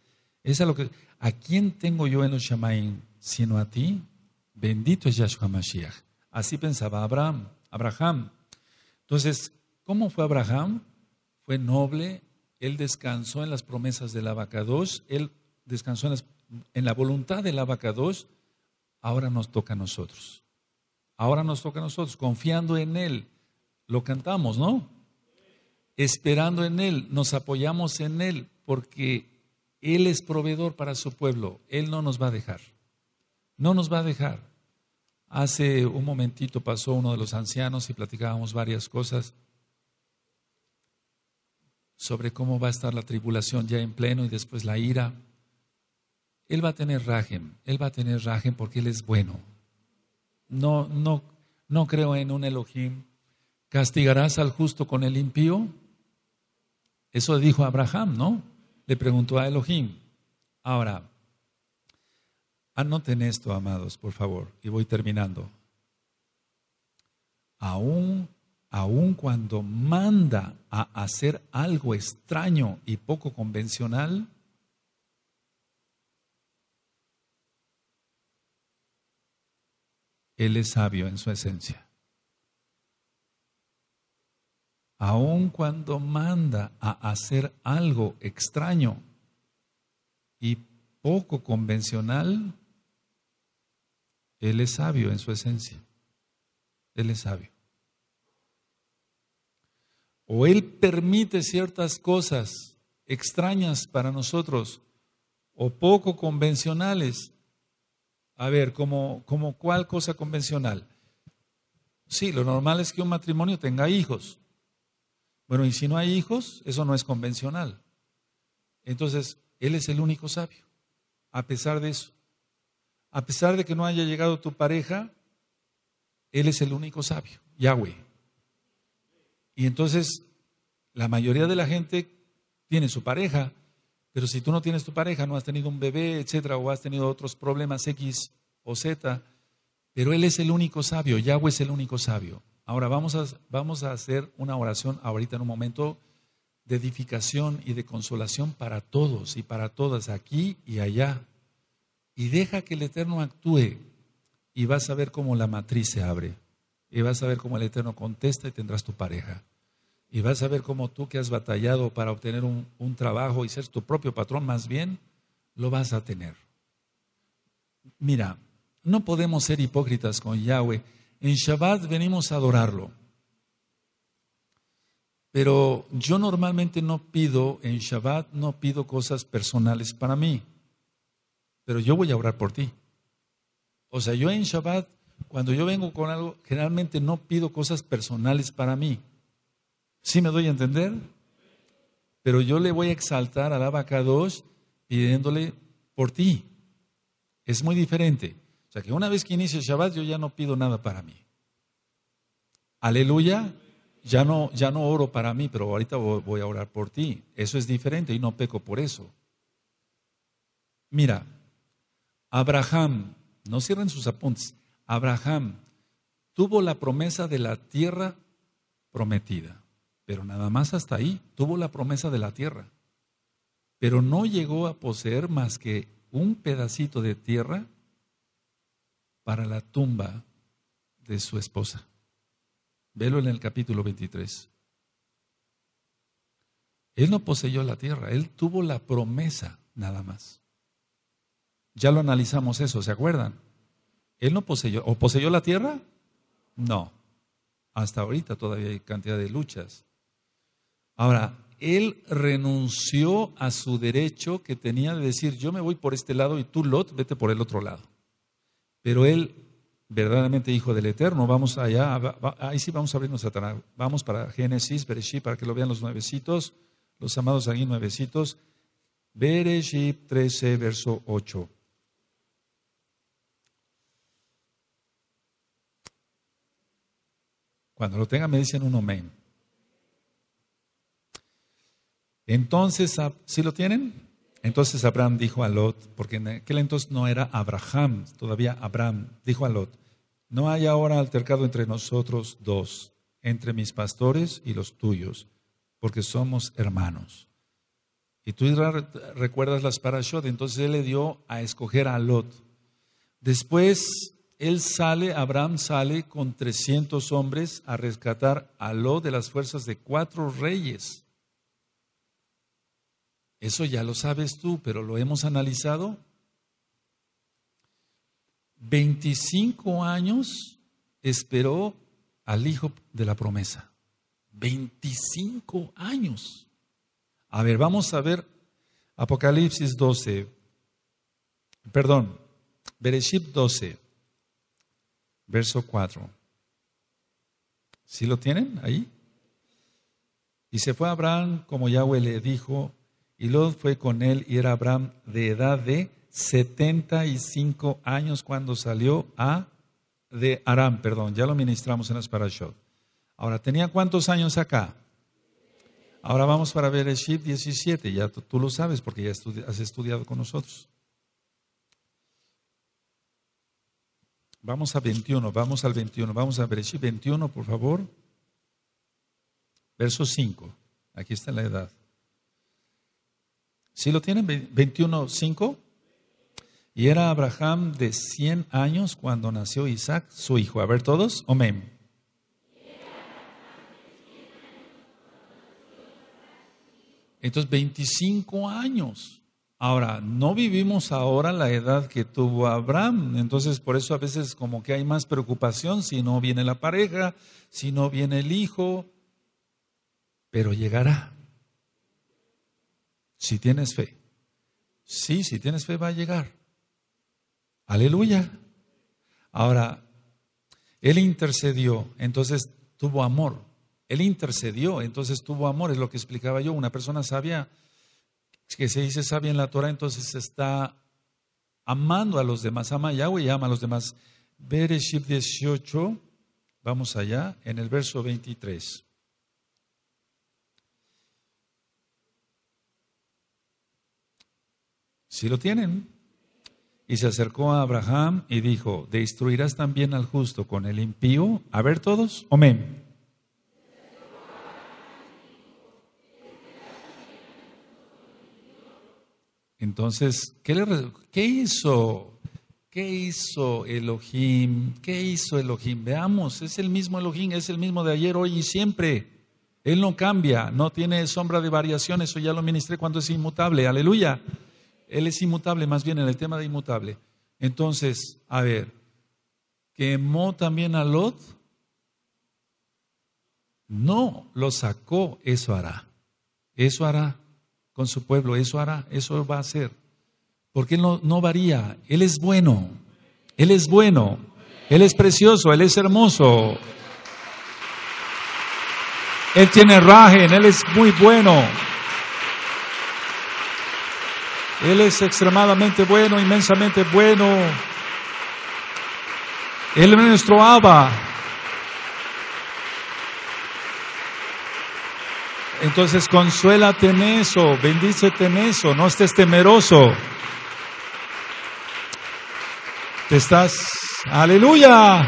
Es a, lo que, ¿A quién tengo yo en los Shamaim sino a ti? Bendito es Yahshua Mashiach. Así pensaba Abraham. Abraham. Entonces, ¿cómo fue Abraham? Fue noble, él descansó en las promesas del Abacados, Él descansó en, la voluntad del Abacados, ahora nos toca a nosotros. Ahora nos toca a nosotros, confiando en Él. Lo cantamos, ¿no? Esperando en Él, nos apoyamos en Él, porque Él es proveedor para su pueblo. Él no nos va a dejar. No nos va a dejar. Hace un momentito pasó uno de los ancianos y platicábamos varias cosas sobre cómo va a estar la tribulación ya en pleno y después la ira. Él va a tener rajem, él va a tener rajem porque él es bueno. No, no, no creo en un Elohim. ¿Castigarás al justo con el impío? Eso dijo Abraham, ¿no? Le preguntó a Elohim. Ahora, anoten esto, amados, por favor, y voy terminando. Aún aun cuando manda a hacer algo extraño y poco convencional, Él es sabio en su esencia. Aun cuando manda a hacer algo extraño y poco convencional, Él es sabio en su esencia. Él es sabio o Él permite ciertas cosas extrañas para nosotros o poco convencionales. A ver, ¿como, como cuál cosa convencional? Sí, lo normal es que un matrimonio tenga hijos. Bueno, y si no hay hijos, eso no es convencional. Entonces, Él es el único sabio, a pesar de eso. A pesar de que no haya llegado tu pareja, Él es el único sabio, Yahweh. Y entonces la mayoría de la gente tiene su pareja, pero si tú no tienes tu pareja, no has tenido un bebé, etcétera, o has tenido otros problemas X o Z, pero Él es el único sabio, Yahweh es el único sabio. Ahora vamos a, vamos a hacer una oración ahorita en un momento de edificación y de consolación para todos y para todas, aquí y allá. Y deja que el Eterno actúe y vas a ver cómo la matriz se abre. Y vas a ver cómo el Eterno contesta y tendrás tu pareja. Y vas a ver cómo tú que has batallado para obtener un, trabajo y ser tu propio patrón más bien, lo vas a tener. Mira, no podemos ser hipócritas con Yahweh. En Shabbat venimos a adorarlo. Pero yo normalmente no pido, en Shabbat no pido cosas personales para mí. Pero yo voy a orar por ti. O sea, yo en Shabbat, cuando yo vengo con algo, generalmente no pido cosas personales para mí. ¿Sí me doy a entender? Pero yo le voy a exaltar al abacados pidiéndole por ti. Es muy diferente. O sea que una vez que inicio el Shabbat, yo ya no pido nada para mí. Aleluya. Ya no, ya no oro para mí, pero ahorita voy a orar por ti. Eso es diferente y no peco por eso. Mira, Abraham, no cierren sus apuntes. Abraham tuvo la promesa de la tierra prometida pero nada más hasta ahí. Tuvo la promesa de la tierra, pero no llegó a poseer más que un pedacito de tierra para la tumba de su esposa. Velo en el capítulo 23. Él no poseyó la tierra, él tuvo la promesa nada más. Ya lo analizamos eso, ¿se acuerdan? Él no poseyó, ¿o poseyó la tierra? No. Hasta ahorita todavía hay cantidad de luchas Ahora, él renunció a su derecho que tenía de decir, yo me voy por este lado y tú, Lot, vete por el otro lado. Pero él, verdaderamente hijo del Eterno, vamos allá, ahí sí vamos a abrirnos a Vamos para Génesis, Bereshit, para que lo vean los nuevecitos, los amados aquí nuevecitos. Bereshit 13, verso 8. Cuando lo tengan me dicen un amén. Entonces, ¿sí lo tienen? Entonces Abraham dijo a Lot, porque en aquel entonces no era Abraham, todavía Abraham, dijo a Lot, no hay ahora altercado entre nosotros dos, entre mis pastores y los tuyos, porque somos hermanos. Y tú recuerdas las parashot, entonces él le dio a escoger a Lot. Después él sale, Abraham sale con 300 hombres a rescatar a Lot de las fuerzas de cuatro reyes eso ya lo sabes tú, pero lo hemos analizado. 25 años esperó al hijo de la promesa. 25 años. A ver, vamos a ver Apocalipsis 12. Perdón, Bereshit 12, verso 4. ¿Sí lo tienen ahí? Y se fue Abraham como Yahweh le dijo, y Lot fue con él y era Abraham de edad de 75 años cuando salió a de Aram, perdón, ya lo ministramos en las parashot. Ahora, ¿tenía cuántos años acá? Ahora vamos para ver Bereshit 17, ya tú lo sabes porque ya has estudiado con nosotros. Vamos a 21, vamos al 21, vamos a Bereshit 21, por favor. Verso 5, aquí está la edad. ¿Sí lo tienen? 21.5. Y era Abraham de 100 años cuando nació Isaac, su hijo. A ver todos, amén. Entonces, 25 años. Ahora, no vivimos ahora la edad que tuvo Abraham, entonces por eso a veces como que hay más preocupación si no viene la pareja, si no viene el hijo, pero llegará. Si tienes fe. Sí, si tienes fe va a llegar. Aleluya. Ahora, Él intercedió, entonces tuvo amor. Él intercedió, entonces tuvo amor, es lo que explicaba yo. Una persona sabia, que se dice sabia en la Torah, entonces está amando a los demás. Ama a Yahweh y ama a los demás. Bereshit 18, vamos allá, en el verso 23. Si lo tienen. Y se acercó a Abraham y dijo, ¿destruirás también al justo con el impío? A ver todos, amén. Entonces, ¿qué, hizo? ¿Qué hizo Elohim? ¿Qué hizo Elohim? Veamos, es el mismo Elohim, es el mismo de ayer, hoy y siempre. Él no cambia, no tiene sombra de variación, eso ya lo ministré cuando es inmutable. Aleluya. Él es inmutable, más bien en el tema de inmutable. Entonces, a ver, ¿quemó también a Lot? No, lo sacó, eso hará. Eso hará con su pueblo, eso hará, eso va a hacer. Porque Él no, varía, Él es bueno, Él es bueno, Él es precioso, Él es hermoso. Él tiene raje, Él es muy bueno. Él es extremadamente bueno, inmensamente bueno. Él es nuestro Abba. Entonces consuélate en eso, bendícete en eso, no estés temeroso. Te estás, aleluya.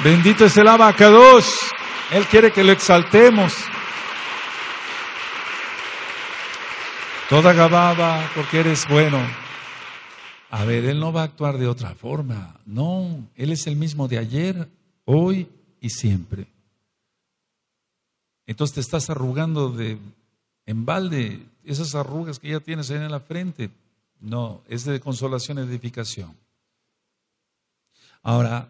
Bendito es el dos. Él quiere que lo exaltemos. toda Gababa, porque eres bueno. A ver, Él no va a actuar de otra forma. No, Él es el mismo de ayer, hoy y siempre. Entonces te estás arrugando de, en balde esas arrugas que ya tienes ahí en la frente. No, es de consolación y edificación. Ahora,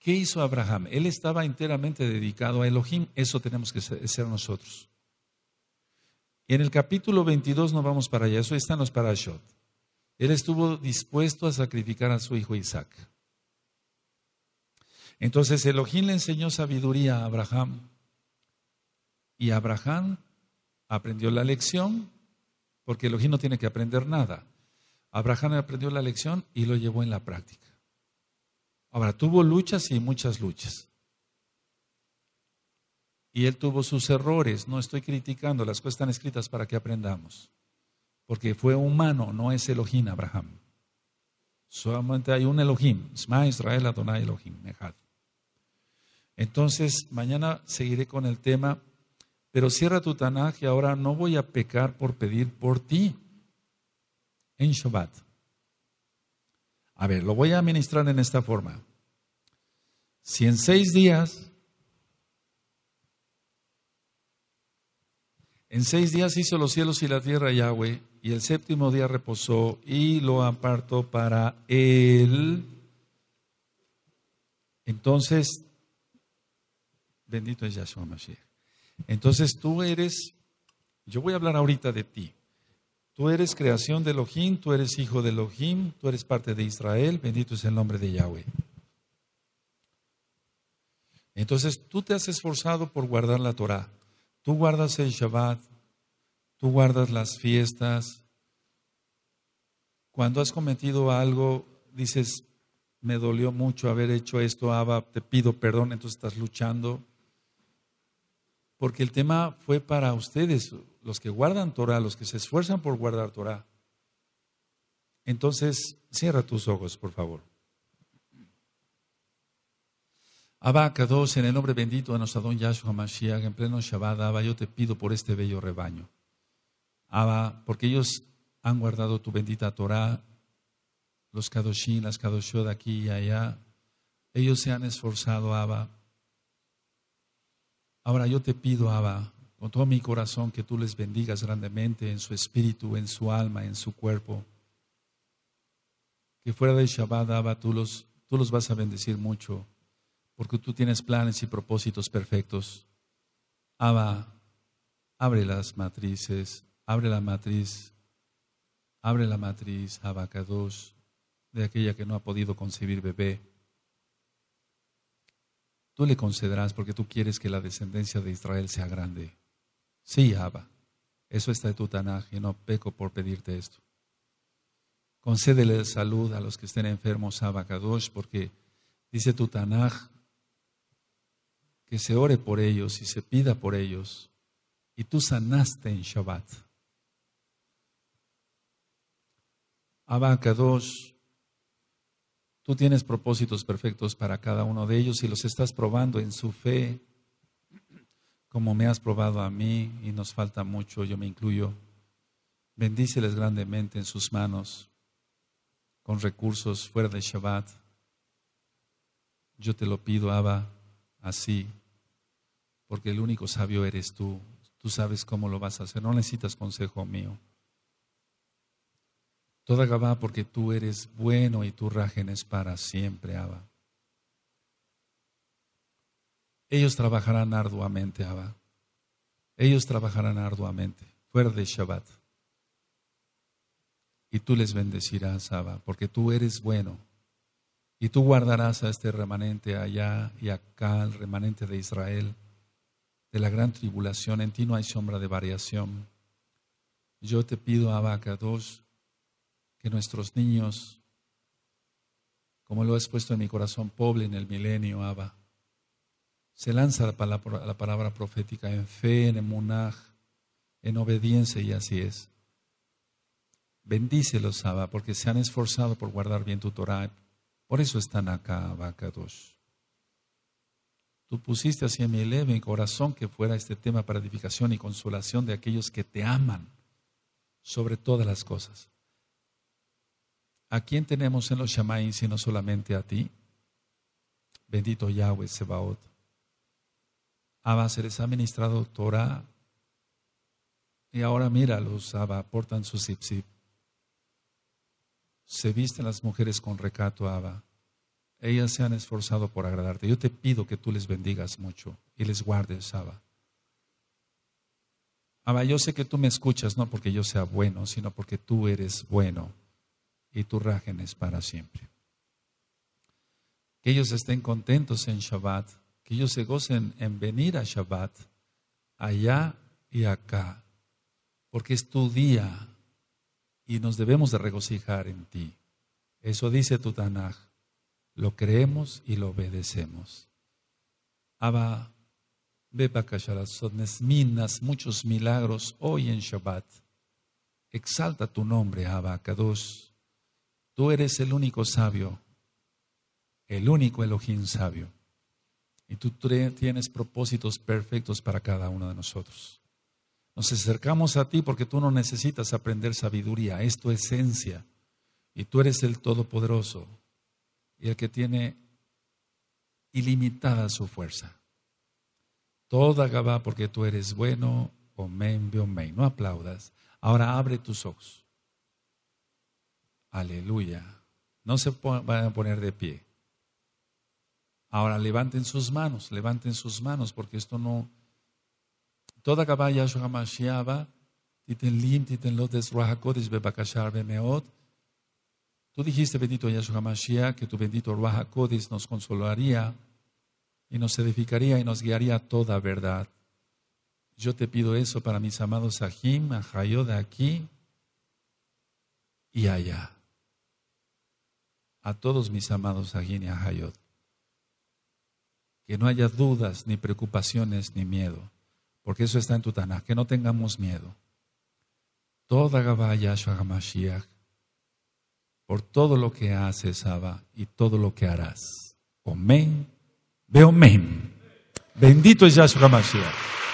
¿qué hizo Abraham? Él estaba enteramente dedicado a Elohim. Eso tenemos que ser nosotros. En el capítulo 22 no vamos para allá, eso están los parashot. Él estuvo dispuesto a sacrificar a su hijo Isaac. Entonces Elohim le enseñó sabiduría a Abraham y Abraham aprendió la lección porque Elohim no tiene que aprender nada. Abraham aprendió la lección y lo llevó en la práctica. Ahora, tuvo luchas y muchas luchas. Y él tuvo sus errores, no estoy criticando, las cosas están escritas para que aprendamos. Porque fue humano, no es Elohim Abraham. Solamente hay un Elohim, Isma Israel Adonai Elohim, mejad. Entonces, mañana seguiré con el tema, pero cierra tu Tanaj ahora no voy a pecar por pedir por ti en Shabbat. A ver, lo voy a administrar en esta forma. Si en seis días En seis días hizo los cielos y la tierra Yahweh, y el séptimo día reposó, y lo apartó para él. Entonces, bendito es Yahshua Mashiach. Entonces tú eres, yo voy a hablar ahorita de ti. Tú eres creación de Elohim, tú eres hijo de Elohim, tú eres parte de Israel, bendito es el nombre de Yahweh. Entonces tú te has esforzado por guardar la Torah. Tú guardas el Shabbat, tú guardas las fiestas. Cuando has cometido algo, dices, me dolió mucho haber hecho esto, Abba, te pido perdón, entonces estás luchando. Porque el tema fue para ustedes, los que guardan Torah, los que se esfuerzan por guardar Torah. Entonces, cierra tus ojos, por favor. Abba Kadosh, en el nombre bendito de nuestro don Yahshua Mashiach, en pleno Shabbat, Abba, yo te pido por este bello rebaño. Abba, porque ellos han guardado tu bendita Torah, los Kadoshim, las Kadoshio de aquí y allá. Ellos se han esforzado, Abba. Ahora yo te pido, Abba, con todo mi corazón, que tú les bendigas grandemente en su espíritu, en su alma, en su cuerpo. Que fuera de Shabbat, Abba, tú los, tú los vas a bendecir mucho porque tú tienes planes y propósitos perfectos. Abba, abre las matrices, abre la matriz, abre la matriz, Kadosh, de aquella que no ha podido concebir bebé. Tú le concederás porque tú quieres que la descendencia de Israel sea grande. Sí, Abba, eso está de tu y no peco por pedirte esto. Concédele salud a los que estén enfermos, Kadosh, porque dice tu Tanaj que se ore por ellos y se pida por ellos. Y tú sanaste en Shabbat. Abba Kadosh, tú tienes propósitos perfectos para cada uno de ellos y los estás probando en su fe, como me has probado a mí y nos falta mucho, yo me incluyo. Bendíceles grandemente en sus manos, con recursos fuera de Shabbat. Yo te lo pido, Abba, así porque el único sabio eres tú. Tú sabes cómo lo vas a hacer, no necesitas consejo mío. Toda Gabá, porque tú eres bueno y tu rajen es para siempre, Abba. Ellos trabajarán arduamente, Abba. Ellos trabajarán arduamente, fuera de Shabbat. Y tú les bendecirás, Abba, porque tú eres bueno. Y tú guardarás a este remanente allá y acá, el remanente de Israel de la gran tribulación, en ti no hay sombra de variación. Yo te pido, Abacados, que nuestros niños, como lo has puesto en mi corazón pobre en el milenio, Abba, se lanza la palabra, profética en fe, en emunaj, en obediencia, y así es. Bendícelos, Abba, porque se han esforzado por guardar bien tu Torah. Por eso están acá, Abacados. Tú pusiste en mi leve corazón que fuera este tema para edificación y consolación de aquellos que te aman sobre todas las cosas. ¿A quién tenemos en los y sino solamente a ti? Bendito Yahweh Sebaot. Abba se les ha ministrado Torah. Y ahora mira, los Abba portan su zip, Se visten las mujeres con recato, Abba. Ellas se han esforzado por agradarte. Yo te pido que tú les bendigas mucho y les guardes, Abba. Abba, yo sé que tú me escuchas, no porque yo sea bueno, sino porque tú eres bueno y tu rajen es para siempre. Que ellos estén contentos en Shabbat, que ellos se gocen en venir a Shabbat, allá y acá, porque es tu día y nos debemos de regocijar en ti. Eso dice tu lo creemos y lo obedecemos. Abba, minas, muchos milagros hoy en Shabbat. Exalta tu nombre, Abba Kadosh. Tú eres el único sabio, el único Elohim sabio. Y tú tienes propósitos perfectos para cada uno de nosotros. Nos acercamos a ti porque tú no necesitas aprender sabiduría, es tu esencia. Y tú eres el Todopoderoso, y el que tiene ilimitada su fuerza. Toda Gabá, porque tú eres bueno, omen, omen. No aplaudas. Ahora abre tus ojos. Aleluya. No se van a poner de pie. Ahora levanten sus manos, levanten sus manos, porque esto no. Toda Gabá Yahshua Mashiach, Titen Lim, Titen lotes, Bebakashar, Bemeot. Tú dijiste, bendito Yahshua Mashiach, que tu bendito Ruach HaKodesh nos consolaría y nos edificaría y nos guiaría a toda verdad. Yo te pido eso para mis amados Ajim, de aquí y allá. A todos mis amados Ajim y Ajayod. Que no haya dudas, ni preocupaciones, ni miedo. Porque eso está en tu Tanakh, Que no tengamos miedo. Toda Gabá Yahshua Hamashiach por todo lo que haces, Abba, y todo lo que harás. Amén. Ve amén. Bendito es Yahshua Mashiach.